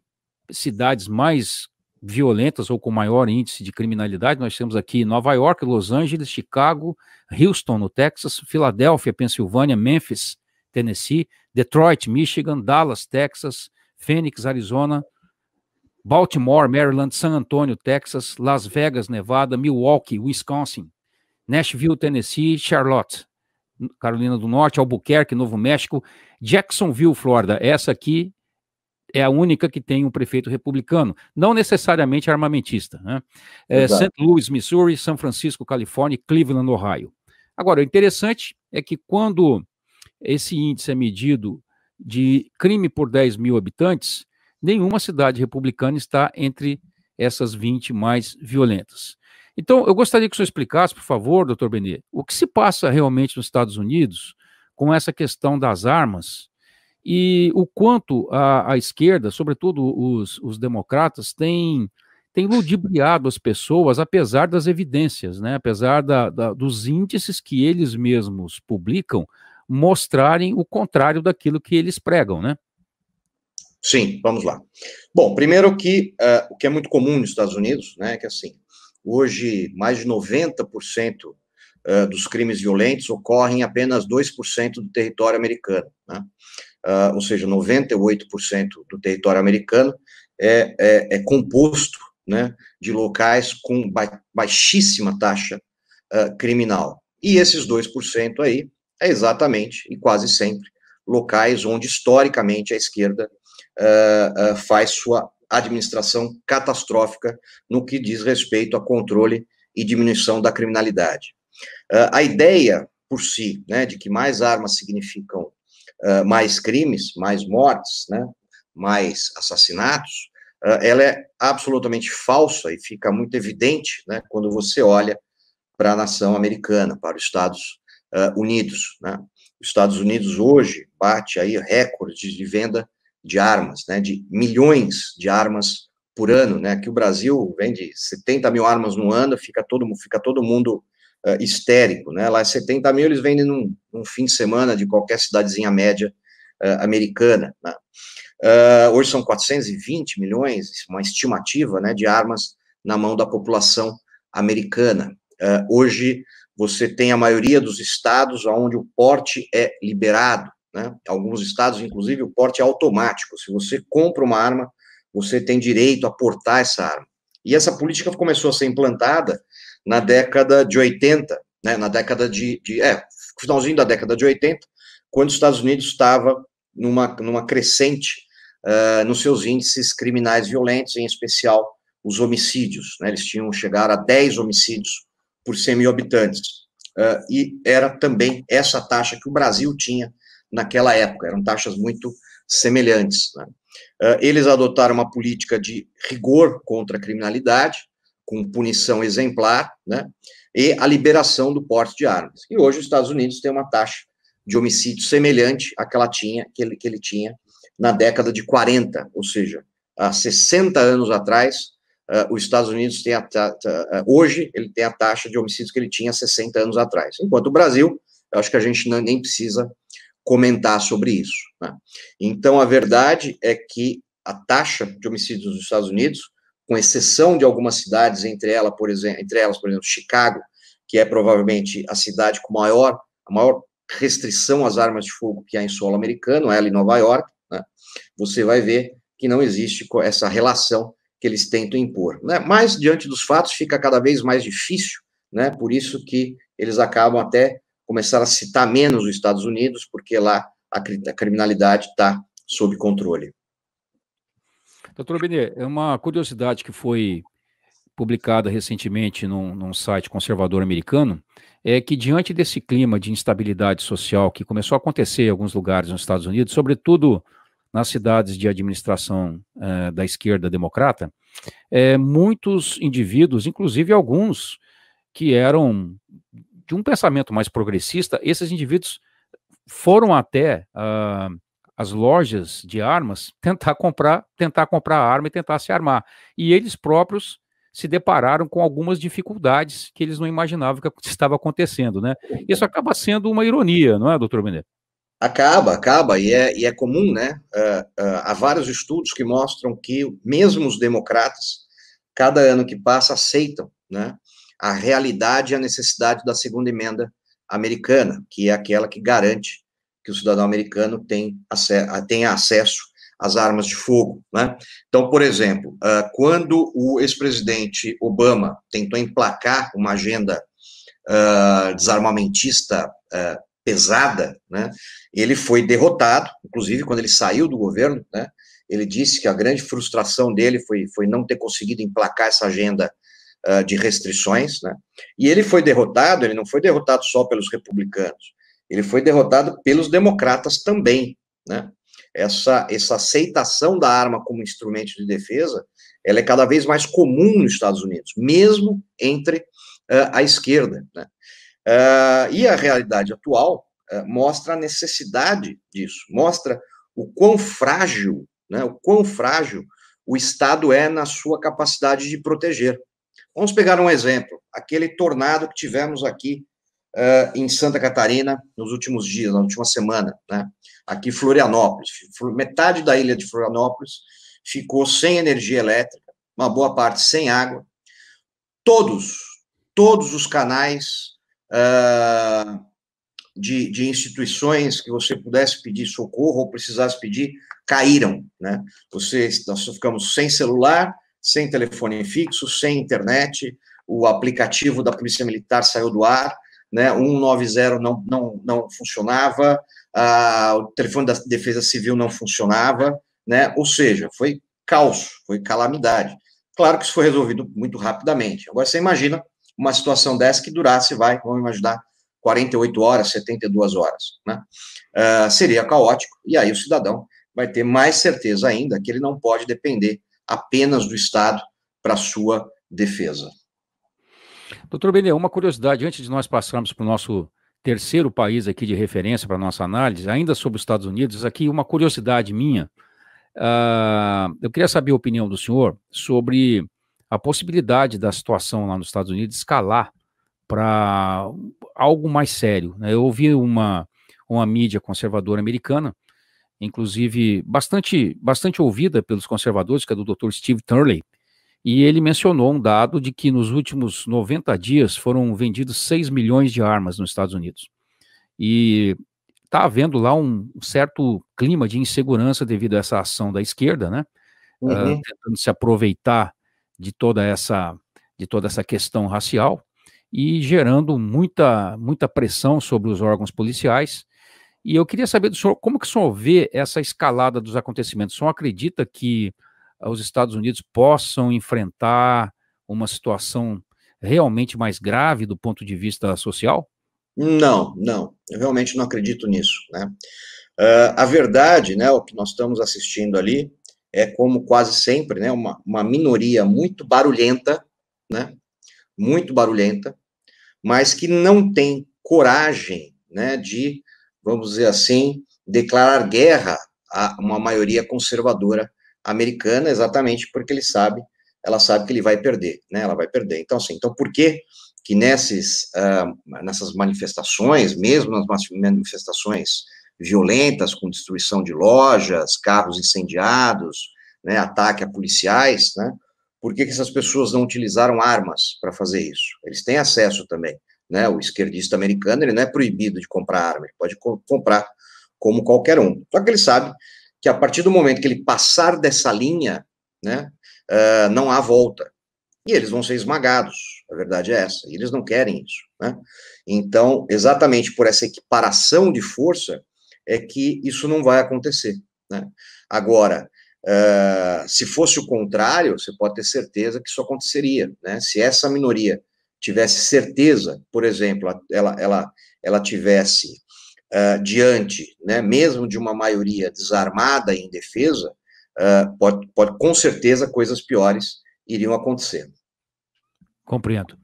cidades mais violentas ou com maior índice de criminalidade. Nós temos aqui Nova York, Los Angeles, Chicago, Houston, no Texas, Filadélfia, Pensilvânia, Memphis, Tennessee, Detroit, Michigan, Dallas, Texas, Phoenix, Arizona, Baltimore, Maryland, San Antonio, Texas, Las Vegas, Nevada, Milwaukee, Wisconsin, Nashville, Tennessee, Charlotte, Carolina do Norte, Albuquerque, Novo México, Jacksonville, Flórida. Essa aqui é a única que tem um prefeito republicano, não necessariamente armamentista. Né? É, St. Louis, Missouri, São Francisco, Califórnia e Cleveland, Ohio. Agora, o interessante é que quando esse índice é medido de crime por 10 mil habitantes, nenhuma cidade republicana está entre essas 20 mais violentas. Então, eu gostaria que o senhor explicasse, por favor, doutor Benê, o que se passa realmente nos Estados Unidos com essa questão das armas e o quanto a, a esquerda, sobretudo os, os democratas, tem, tem ludibriado as pessoas, apesar das evidências, né? apesar da, da, dos índices que eles mesmos publicam mostrarem o contrário daquilo que eles pregam, né? Sim, vamos lá. Bom, primeiro que uh, o que é muito comum nos Estados Unidos, né, é que assim, Hoje, mais de 90% eh, dos crimes violentos ocorrem em apenas 2% do território americano. Né? Ah, ou seja, 98% do território americano é, é, é composto né, de locais com baixíssima taxa ah, criminal. E esses 2% aí é exatamente e quase sempre locais onde historicamente a esquerda uh, uh, faz sua administração catastrófica no que diz respeito a controle e diminuição da criminalidade. Uh, a ideia por si, né, de que mais armas significam uh, mais crimes, mais mortes, né, mais assassinatos, uh, ela é absolutamente falsa e fica muito evidente, né, quando você olha para a nação americana, para os Estados Unidos, né. Os Estados Unidos hoje bate aí recordes de venda de armas, né, de milhões de armas por ano, né, que o Brasil vende 70 mil armas no ano, fica todo, fica todo mundo uh, histérico, né, lá 70 é mil eles vendem num, num fim de semana de qualquer cidadezinha média uh, americana, né. uh, hoje são 420 milhões, uma estimativa, né, de armas na mão da população americana, hoje você tem a maioria dos estados onde o porte é liberado, né? Alguns estados, inclusive, o porte é automático. Se você compra uma arma, você tem direito a portar essa arma. E essa política começou a ser implantada na década de 80, né? na década de, de é, finalzinho da década de 80, quando os Estados Unidos estava numa, numa crescente uh, nos seus índices criminais violentos, em especial os homicídios. Né? Eles tinham chegar a 10 homicídios por 100 mil habitantes. Uh, e era também essa taxa que o Brasil tinha naquela época, eram taxas muito semelhantes. Né? Ah, eles adotaram uma política de rigor contra a criminalidade, com punição exemplar, né? e a liberação do porte de armas. E hoje os Estados Unidos têm uma taxa de homicídio semelhante à que, ela tinha, que, ele, que ele tinha na década de 40, ou seja, há 60 anos atrás, uh, os Estados Unidos têm a ta, ta, ah, hoje ele tem a taxa de homicídios que ele tinha 60 anos atrás. Enquanto o Brasil, eu acho que a gente não, nem precisa comentar sobre isso. Né? Então, a verdade é que a taxa de homicídios nos Estados Unidos, com exceção de algumas cidades, entre, ela, por exemplo, entre elas, por exemplo, Chicago, que é provavelmente a cidade com maior, a maior restrição às armas de fogo que há em solo americano, ela em Nova York, né? você vai ver que não existe essa relação que eles tentam impor. Né? Mas, diante dos fatos, fica cada vez mais difícil, né? por isso que eles acabam até começaram a citar menos os Estados Unidos, porque lá a, a criminalidade está sob controle. Doutor Benê, é uma curiosidade que foi publicada recentemente num, num, site conservador americano, é que diante desse clima de instabilidade social que começou a acontecer em alguns lugares nos Estados Unidos, sobretudo nas cidades de administração uh, da esquerda democrata, é, muitos indivíduos, inclusive alguns que eram de um pensamento mais progressista, esses indivíduos foram até uh, as lojas de armas [LAUGHS] tentar comprar, tentar comprar arma e tentar se armar. E eles próprios se depararam com algumas dificuldades que eles não imaginavam que [LAUGHS] estava acontecendo, né? Isso acaba sendo uma ironia, não é, doutor Benet? Acaba, acaba, e é, e é comum, né? Uh, uh, há vários estudos que mostram que mesmo os democratas, cada ano que passa, aceitam, né? a realidade e a necessidade da segunda emenda americana, que é aquela que garante que o cidadão americano tem tenha acesso às armas de fogo. Né? Então, por exemplo, ah, quando o ex-presidente Obama tentou emplacar uma agenda ah, desarmamentista ah, pesada, né, ele foi derrotado, inclusive quando ele saiu do governo, né, ele disse que a grande frustração dele foi, foi não ter conseguido emplacar essa agenda uh, de restrições, né? E ele foi derrotado, ele não foi derrotado só pelos republicanos, ele foi derrotado pelos democratas também, né? Essa, essa aceitação da arma como instrumento de defesa, ela é cada vez mais comum nos Estados Unidos, mesmo entre uh, a esquerda, né? Uh, e a realidade atual uh, mostra a necessidade disso, mostra o quão frágil, né, o quão frágil o Estado é na sua capacidade de proteger. Vamos pegar um exemplo, aquele tornado que tivemos aqui uh, em Santa Catarina nos últimos dias, na última semana, né? Aqui Florianópolis, metade da ilha de Florianópolis ficou sem energia elétrica, uma boa parte sem água. Todos, todos os canais uh, de, de, instituições que você pudesse pedir socorro ou precisasse pedir caíram, né? Você, nós ficamos sem celular, sem telefone fixo, sem internet, o aplicativo da Polícia Militar saiu do ar, né, 190 não, não, não funcionava, ah, o telefone da Defesa Civil não funcionava, né, ou seja, foi caos, foi calamidade. Claro que isso foi resolvido muito rapidamente. Agora você imagina uma situação dessa que durasse, vai, vamos imaginar, 48 horas, 72 horas, né? Uh, seria caótico, e aí o cidadão vai ter mais certeza ainda que ele não pode depender apenas do Estado para sua defesa. Doutor Benê, uma curiosidade, antes de nós passarmos para o nosso terceiro país aqui de referência para nossa análise, ainda sobre os Estados Unidos, aqui uma curiosidade minha. Uh, eu queria saber a opinião do senhor sobre a possibilidade da situação lá nos Estados Unidos escalar para algo mais sério. Né? Eu ouvi uma, uma mídia conservadora americana inclusive bastante, bastante ouvida pelos conservadores, que é do Dr. Steve Turley, e ele mencionou um dado de que nos últimos 90 dias foram vendidos 6 milhões de armas nos Estados Unidos. E está havendo lá um certo clima de insegurança devido a essa ação da esquerda, né? Ah, uhum. Uh, tentando se aproveitar de toda essa de toda essa questão racial e gerando muita muita pressão sobre os órgãos policiais e eu queria saber do senhor como que o senhor vê essa escalada dos acontecimentos. O senhor acredita que ah, os Estados Unidos possam enfrentar uma situação realmente mais grave do ponto de vista social? Não, não. Eu realmente não acredito nisso. Né? Uh, a verdade, né, o que nós estamos assistindo ali, é como quase sempre, né, uma, uma minoria muito barulhenta, né, muito barulhenta, mas que não tem coragem né, de vamos dizer assim, declarar guerra a uma maioria conservadora americana, exatamente porque ele sabe, ela sabe que ele vai perder, né? Ela vai perder. Então, assim, então por que que nesses, uh, nessas manifestações, mesmo nas manifestações violentas, com destruição de lojas, carros incendiados, né, ataque a policiais, né? Por que, que essas pessoas não utilizaram armas para fazer isso? Eles têm acesso também né? O esquerdista americano ele não é proibido de comprar arma, ele pode co comprar como qualquer um. Só que ele sabe que a partir do momento que ele passar dessa linha, né, uh, não há volta. E eles vão ser esmagados, a verdade é essa, e eles não querem isso. Né? Então, exatamente por essa equiparação de força, é que isso não vai acontecer. Né? Agora, uh, se fosse o contrário, você pode ter certeza que isso aconteceria. Né? Se essa minoria tivesse certeza, por exemplo, ela, ela, ela tivesse uh, diante, né, mesmo de uma maioria desarmada e indefesa, uh, pode, pode, com certeza coisas piores iriam acontecendo. Compreendo.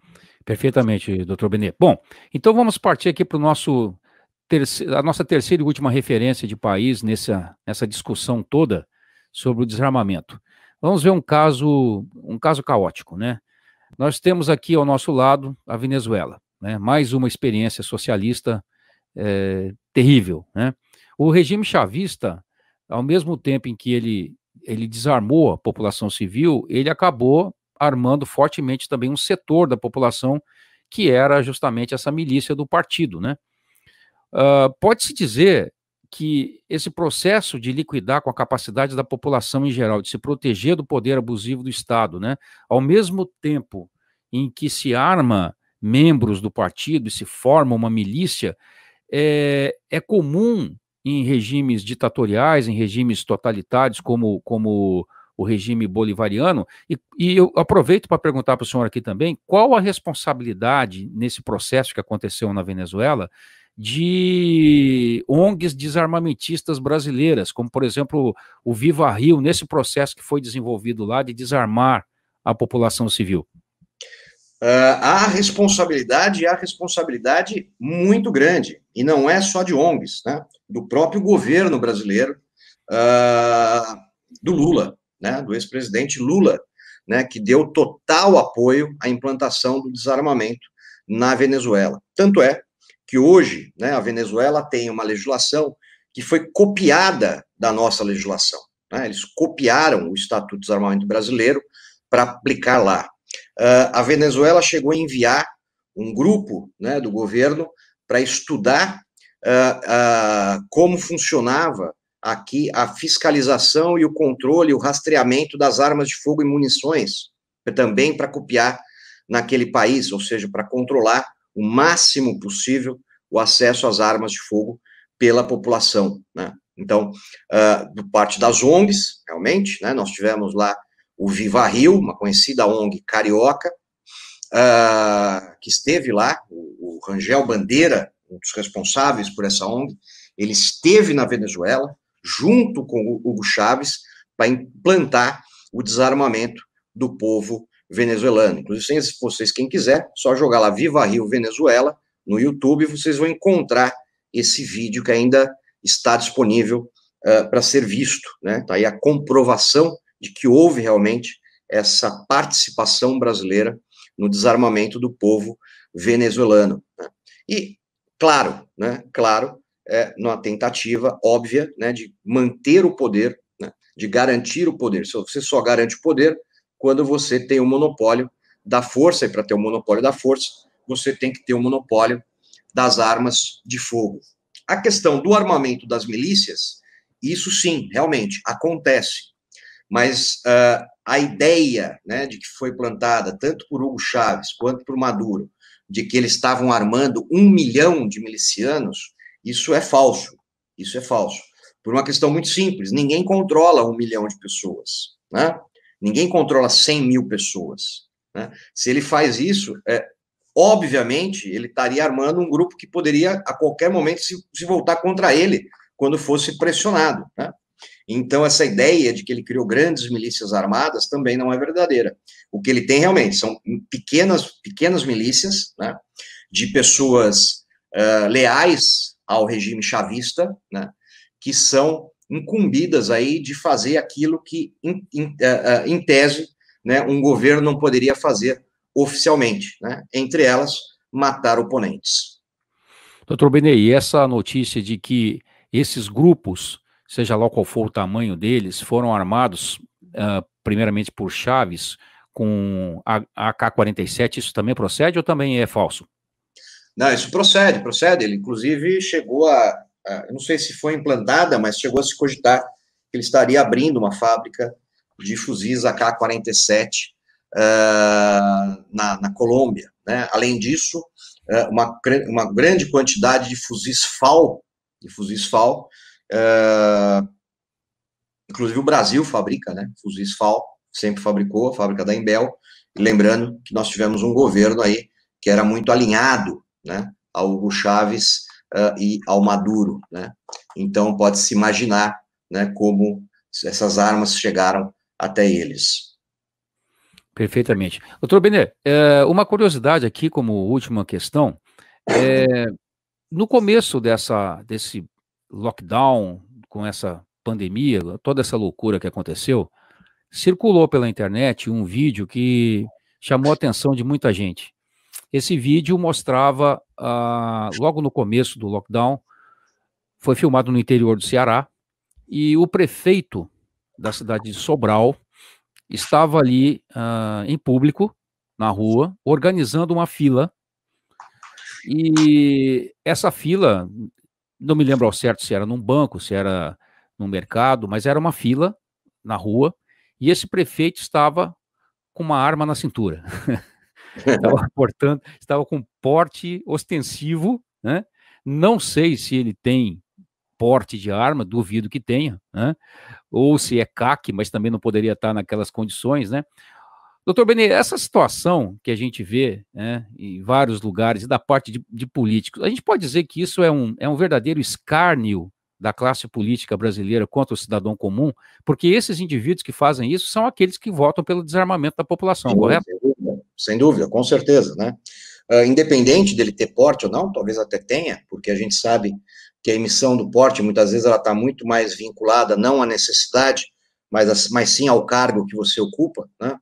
Perfeitamente, doutor Benet. Bom, então vamos partir aqui para o nosso a nossa terceira e última referência de país nessa, nessa discussão toda sobre o desarmamento. Vamos ver um caso, um caso caótico, né? Nós temos aqui ao nosso lado a Venezuela, né? mais uma experiência socialista é, terrível. Né? O regime chavista, ao mesmo tempo em que ele, ele desarmou a população civil, ele acabou armando fortemente também um setor da população que era justamente essa milícia do partido. Né? Uh, Pode-se dizer que esse processo de liquidar com a capacidade da população em geral, de se proteger do poder abusivo do Estado, né, ao mesmo tempo em que se arma membros do partido e se forma uma milícia, é, é comum em regimes ditatoriais, em regimes totalitários, como, como o regime bolivariano. E, e eu aproveito para perguntar para o senhor aqui também qual a responsabilidade nesse processo que aconteceu na Venezuela de ONGs desarmamentistas brasileiras, como, por exemplo, o Viva Rio, nesse processo que foi desenvolvido lá de desarmar a população civil? Uh, há responsabilidade, há responsabilidade muito grande, e não é só de ONGs, né? do próprio governo brasileiro, uh, do Lula, né? do ex-presidente Lula, né? que deu total apoio à implantação do desarmamento na Venezuela. Tanto é que hoje né, a Venezuela tem uma legislação que foi copiada da nossa legislação. Né? Eles copiaram o Estatuto de Desarmamento Brasileiro para aplicar lá. Uh, a Venezuela chegou a enviar um grupo né, do governo para estudar uh, uh, como funcionava aqui a fiscalização e o controle, o rastreamento das armas de fogo e munições, também para copiar naquele país, ou seja, para controlar o máximo possível o acesso às armas de fogo pela população, né? Então, uh, do parte das ONGs, realmente, né? Nós tivemos lá o Viva Rio, uma conhecida ONG carioca, uh, que esteve lá, o, o Rangel Bandeira, um dos responsáveis por essa ONG, ele esteve na Venezuela, junto com o Hugo Chávez, para implantar o desarmamento do povo Venezuelano, Inclusive, se vocês, quem quiser, só jogar lá Viva Rio Venezuela no YouTube, vocês vão encontrar esse vídeo que ainda está disponível uh, para ser visto. Né? Tá aí a comprovação de que houve realmente essa participação brasileira no desarmamento do povo venezuelano. Né? E, claro, né, claro, é, numa tentativa óbvia né, de manter o poder, né, de garantir o poder. Se você só garante o poder quando você tem o um monopólio da força, e para ter o um monopólio da força, você tem que ter o um monopólio das armas de fogo. A questão do armamento das milícias, isso sim, realmente, acontece. Mas uh, a ideia né, de que foi plantada tanto por Hugo Chávez quanto por Maduro, de que eles estavam armando um milhão de milicianos, isso é falso. Isso é falso. Por uma questão muito simples: ninguém controla um milhão de pessoas. Né? Ninguém controla 100 mil pessoas. Né? Se ele faz isso, é, obviamente, ele estaria armando um grupo que poderia, a qualquer momento, se, se voltar contra ele, quando fosse pressionado. Né? Então, essa ideia de que ele criou grandes milícias armadas também não é verdadeira. O que ele tem realmente são pequenas, pequenas milícias né, de pessoas uh, leais ao regime chavista, né, que são incumbidas aí de fazer aquilo que, em, em, eh, eh, em tese, né, um governo não poderia fazer oficialmente, né? entre elas, matar oponentes. Doutor Benei, essa notícia de que esses grupos, seja lá qual for o tamanho deles, foram armados uh, primeiramente por Chaves com AK-47, isso também procede ou também é falso? Não, isso procede, procede. Ele, inclusive, chegou a eu não sei se foi implantada, mas chegou a se cogitar que ele estaria abrindo uma fábrica de fuzis AK-47 uh, ah, na, na, Colômbia. Né? Além disso, uh, uma, uma grande quantidade de fuzis FAL, de fuzis FAL, uh, inclusive o Brasil fabrica, né? Fuzis FAL sempre fabricou, a fábrica da Embel. Lembrando que nós tivemos um governo aí que era muito alinhado, né? Ao Hugo Chaves uh, e ao Maduro, né? Então pode se imaginar, né, como essas armas chegaram até eles. Perfeitamente. Doutor Benê, é, uma curiosidade aqui como última questão, é, no começo dessa desse lockdown com essa pandemia, toda essa loucura que aconteceu, circulou pela internet um vídeo que chamou a atenção de muita gente. Esse vídeo mostrava, ah, logo no começo do lockdown, foi filmado no interior do Ceará, e o prefeito da cidade de Sobral estava ali ah, em público, na rua, organizando uma fila. E essa fila, não me lembro ao certo se era num banco, se era num mercado, mas era uma fila na rua, e esse prefeito estava com uma arma na cintura. [LAUGHS] estava [LAUGHS] portando, estava com porte ostensivo, né? Não sei se ele tem porte de arma, duvido que tenha, né? Ou se é CAC, mas também não poderia estar naquelas condições, né? Doutor Benê, essa situação que a gente vê né, em vários lugares da parte de, de, políticos, a gente pode dizer que isso é um, é um verdadeiro escárnio da classe política brasileira contra o cidadão comum, porque esses indivíduos que fazem isso são aqueles que votam pelo desarmamento da população, Sim, correto? sem dúvida, com certeza, né? Uh, independente dele ter porte ou não, talvez até tenha, porque a gente sabe que a emissão do porte muitas vezes ela está muito mais vinculada não à necessidade, mas, mas sim ao cargo que você ocupa, né?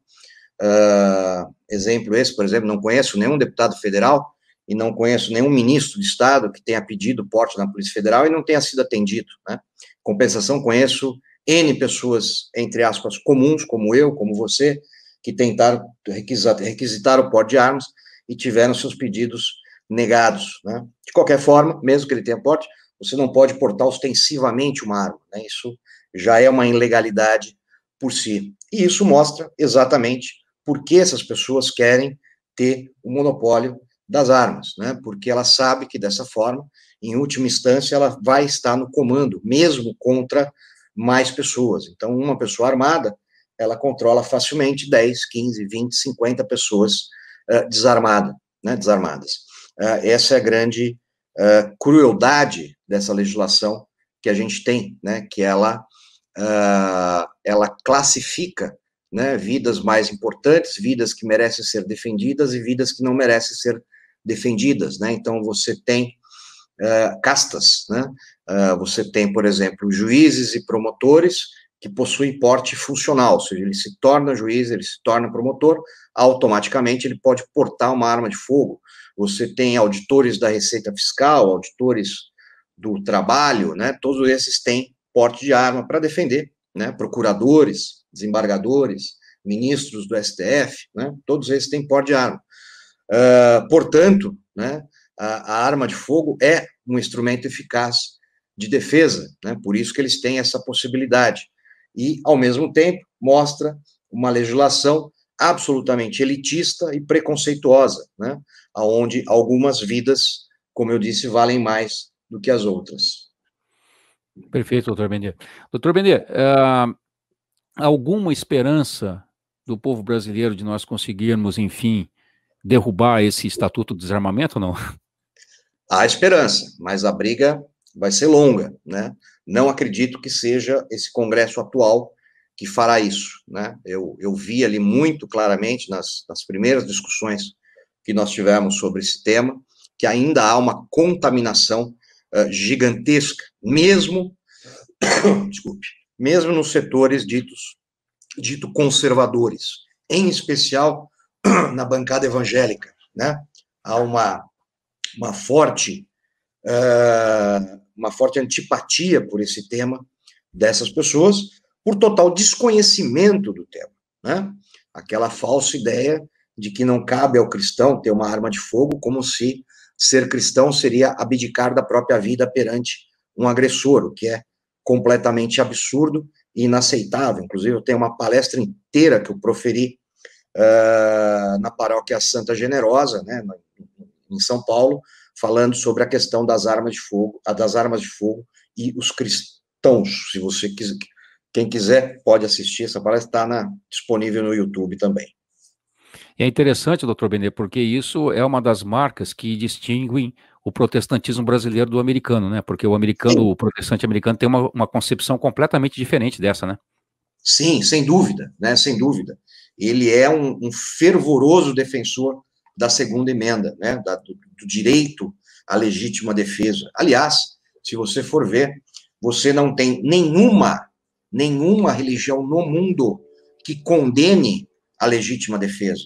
Uh, exemplo esse, por exemplo, não conheço nenhum deputado federal e não conheço nenhum ministro de Estado que tenha pedido porte na Polícia Federal e não tenha sido atendido, né? Compensação, conheço N pessoas, entre aspas, comuns, como eu, como você, que tentaram requisitar, requisitar o porte de armas e tiveram seus pedidos negados. Né? De qualquer forma, mesmo que ele tenha porte, você não pode portar ostensivamente uma arma. Né? Isso já é uma ilegalidade por si. E isso mostra exatamente por que essas pessoas querem ter o monopólio das armas, né? porque ela sabe que dessa forma, em última instância, ela vai estar no comando, mesmo contra mais pessoas. Então, uma pessoa armada ela controla facilmente 10, 15, 20, 50 pessoas uh, desarmada, né, desarmadas. Uh, essa é a grande uh, crueldade dessa legislação que a gente tem, né, que ela, ela classifica né, vidas mais importantes, vidas que merecem ser defendidas e vidas que não merecem ser defendidas. Né? Então, você tem castas, né? você tem, por exemplo, juízes e promotores, que possui porte funcional, ou seja, ele se torna juiz, ele se torna promotor, automaticamente ele pode portar uma arma de fogo. Você tem auditores da Receita Fiscal, auditores do trabalho, né? Todos esses têm porte de arma para defender, né? Procuradores, desembargadores, ministros do STF, né? Todos esses têm porte de arma. Uh, portanto, né? A, a arma de fogo é um instrumento eficaz de defesa, né? Por isso que eles têm essa possibilidade e, ao mesmo tempo, mostra uma legislação absolutamente elitista e preconceituosa, né? Onde algumas vidas, como eu disse, valem mais do que as outras. Perfeito, doutor Bendier. Doutor Bendier, uh, ah, alguma esperança do povo brasileiro de nós conseguirmos, enfim, derrubar esse estatuto de desarmamento ou não? Há esperança, mas a briga vai ser longa, né? Não acredito que seja esse Congresso atual que fará isso, né? Eu, eu vi ali muito claramente nas, nas primeiras discussões que nós tivemos sobre esse tema que ainda há uma contaminação uh, gigantesca, mesmo, [COUGHS] desculpe, mesmo nos setores ditos dito conservadores, em especial [COUGHS] na bancada evangélica, né? Há uma uma forte uh, uma forte antipatia por esse tema dessas pessoas, por total desconhecimento do tema. Né? Aquela falsa ideia de que não cabe ao cristão ter uma arma de fogo, como se ser cristão seria abdicar da própria vida perante um agressor, o que é completamente absurdo e inaceitável. Inclusive, eu tenho uma palestra inteira que eu proferi uh, na paróquia Santa Generosa, né, em São Paulo, falando sobre a questão das armas de fogo, das armas de fogo e os cristãos. Se você quiser, quem quiser pode assistir essa palestra, está na, disponível no YouTube também. É interessante, doutor Benê, porque isso é uma das marcas que distinguem o protestantismo brasileiro do americano, né? Porque o americano, Sim. o protestante americano tem uma, uma concepção completamente diferente dessa, né? Sim, sem dúvida, né? Sem dúvida. Ele é um, um fervoroso defensor da segunda emenda, né, da, do, do direito à legítima defesa. Aliás, se você for ver, você não tem nenhuma, nenhuma religião no mundo que condene a legítima defesa,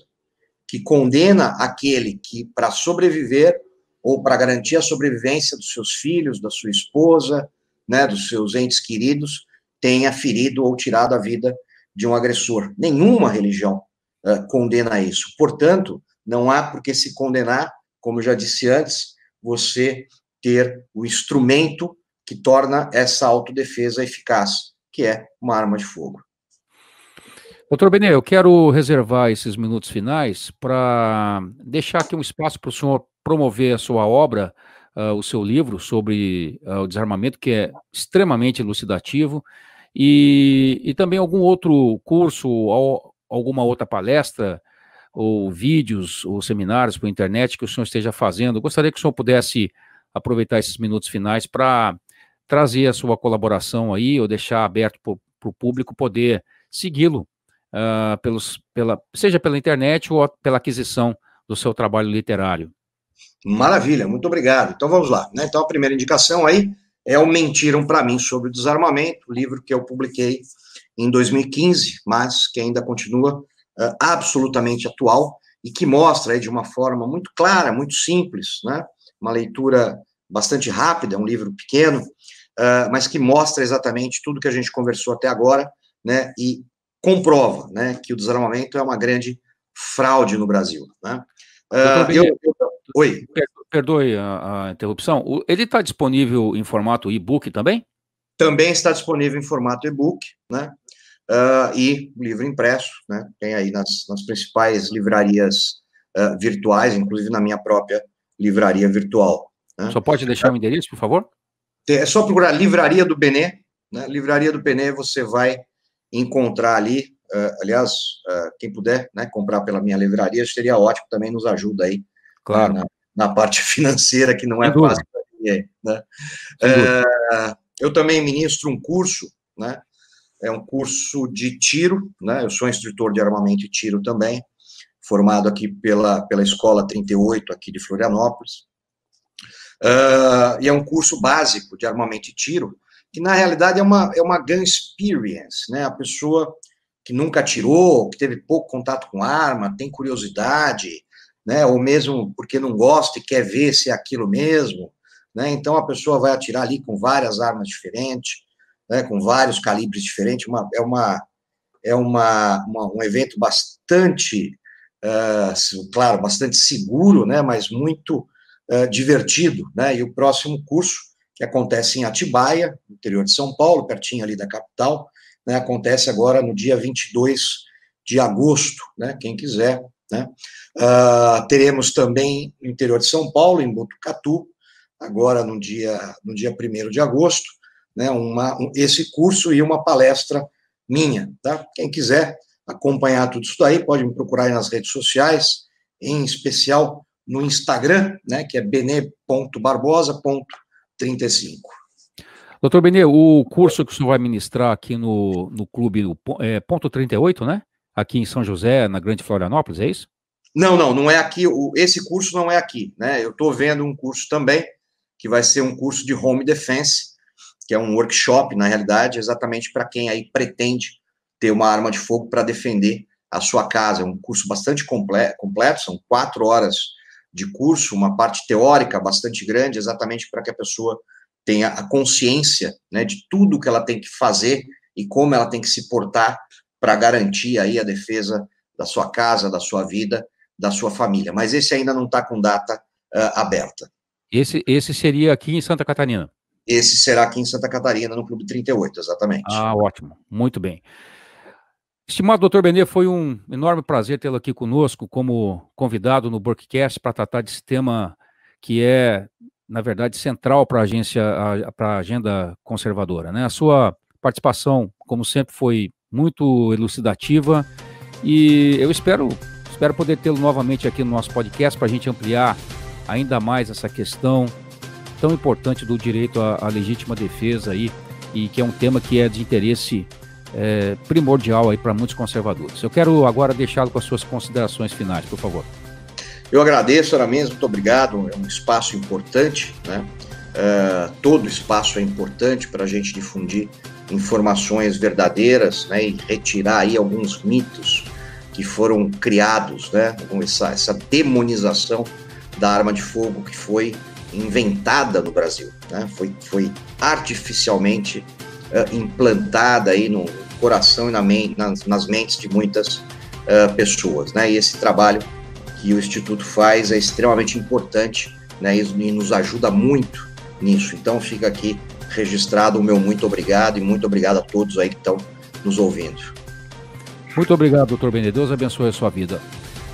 que condena aquele que, para sobreviver ou para garantir a sobrevivência dos seus filhos, da sua esposa, né, dos seus entes queridos, tenha ferido ou tirado a vida de um agressor. Nenhuma religião uh, condena isso. Portanto, não há por que se condenar, como já disse antes, você ter o instrumento que torna essa autodefesa eficaz, que é uma arma de fogo. Doutor Benê, eu quero reservar esses minutos finais para deixar aqui um espaço para o senhor promover a sua obra, uh, o seu livro sobre uh, o desarmamento, que é extremamente elucidativo, e, e também algum outro curso, alguma outra palestra ou vídeos ou seminários por internet que o senhor esteja fazendo. gostaria que o senhor pudesse aproveitar esses minutos finais para trazer a sua colaboração aí, ou deixar aberto para o público poder segui-lo, uh, pelos, pela, seja pela internet ou pela aquisição do seu trabalho literário. Maravilha, muito obrigado. Então vamos lá. Né? Então a primeira indicação aí é o Mentiram para mim sobre o desarmamento, livro que eu publiquei em 2015, mas que ainda continua uh, absolutamente atual e que mostra aí, de uma forma muito clara, muito simples, né, uma leitura bastante rápida, é um livro pequeno, uh, mas que mostra exatamente tudo que a gente conversou até agora, né, e comprova, né, que o desarmamento é uma grande fraude no Brasil, né. Uh, eu, eu, oi. Perdoe a, a interrupção. O, ele está disponível em formato e-book também? Também está disponível em formato e-book, né? uh, e livro impresso, né? Tem aí nas, nas principais livrarias uh, virtuais, inclusive na minha própria livraria virtual. Né? Só pode deixar o endereço, por favor? É só procurar Livraria do Benê, né? Livraria do Benê, você vai encontrar ali. Uh, aliás, quem puder né, comprar pela minha livraria seria ótimo, também nos ajuda aí. Claro. Na, na parte [LAUGHS] financeira, que não é fácil para ninguém. Né? eu também ministro um curso né, é um curso de tiro, né? Eu sou instrutor de armamento e tiro também, formado aqui pela, pela Escola 38, aqui de Florianópolis. Uh, e é um curso básico de armamento e tiro, que na realidade é uma, é uma gun experience, né? A pessoa que nunca atirou, que teve pouco contato com arma, tem curiosidade, né? Ou mesmo porque não gosta e quer ver se é aquilo mesmo, né? Então a pessoa vai atirar ali com várias armas diferentes né, com vários calibres diferentes. Uma, é uma, é uma, uma um evento bastante, uh, claro, bastante seguro, né, mas muito uh, divertido. Né? E o próximo curso, que acontece em Atibaia, interior de São Paulo, pertinho ali da capital, né, acontece agora no dia 22 de agosto. Né, quem quiser. Né? Uh, teremos também no interior de São Paulo, em Botucatu, agora no dia, no dia 1 de agosto, né, uma, um, esse curso e uma palestra minha. Tá? Quem quiser acompanhar tudo isso daí, pode me procurar nas redes sociais, em especial no Instagram, né, que é bene.barbosa.35. Doutor Benê, o curso que o senhor vai ministrar aqui no, no clube no, é, ponto 38, né? Aqui em São José, na Grande Florianópolis, é isso? Não, não, não é aqui. O, esse curso não é aqui, né? Eu estou vendo um curso também, que vai ser um curso de home defense, que é um workshop, na realidade, exatamente para quem aí pretende ter uma arma de fogo para defender a sua casa. É um curso bastante completo, são quatro horas de curso, uma parte teórica bastante grande, exatamente para que a pessoa tenha a consciência né, de tudo que ela tem que fazer e como ela tem que se portar para garantir aí a defesa da sua casa, da sua vida, da sua família. Mas esse ainda não está com data uh, aberta. Esse, esse seria aqui em Santa Catarina? Esse será aqui em Santa Catarina, no Clube 38, exatamente. Ah, ótimo. Muito bem. Estimado doutor Benê, foi um enorme prazer tê-lo aqui conosco como convidado no Borkcast para tratar desse tema que é, na verdade, central para a agência, para a agenda conservadora. Né? A sua participação, como sempre, foi muito elucidativa e eu espero, espero poder tê-lo novamente aqui no nosso podcast para a gente ampliar ainda mais essa questão tão importante do direito à, à legítima defesa aí, e que é um tema que é de interesse é, primordial aí para muitos conservadores. Eu quero agora deixá-lo com as suas considerações finais, por favor. Eu agradeço, era mesmo, muito obrigado. É um espaço importante, né? Uh, todo espaço é importante para a gente difundir informações verdadeiras né, e retirar aí alguns mitos que foram criados, né, com essa, essa demonização da arma de fogo que foi inventada no Brasil, né? foi, foi artificialmente uh, implantada aí no coração e na nas, nas, mentes de muitas uh, pessoas. Né? E esse trabalho que o Instituto faz é extremamente importante né? e, e nos ajuda muito nisso. Então fica aqui registrado o meu muito obrigado e muito obrigado a todos aí que estão nos ouvindo. Muito obrigado, doutor Deus abençoe a sua vida.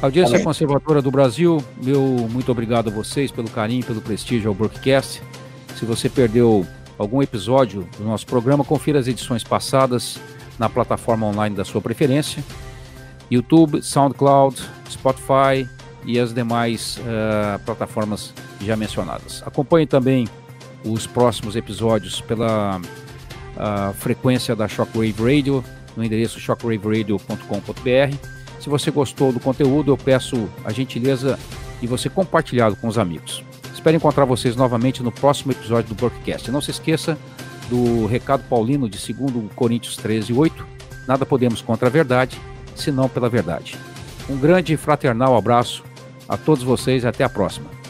Audiência Amém. Conservadora do Brasil, meu muito obrigado a vocês pelo carinho, pelo prestígio ao Brookcast. Se você perdeu algum episódio do nosso programa, confira as edições passadas na plataforma online da sua preferência: YouTube, SoundCloud, Spotify e as demais uh, plataformas já mencionadas. Acompanhe também os próximos episódios pela uh, frequência da Shockwave Radio no endereço shockwaveradio.com.br se você gostou do conteúdo, eu peço a gentileza de você compartilhar com os amigos. Espero encontrar vocês novamente no próximo episódio do broadcast. Não se esqueça do recado paulino de 2 Coríntios 13, 8. Nada podemos contra a verdade, senão pela verdade. Um grande fraternal abraço a todos vocês e até a próxima.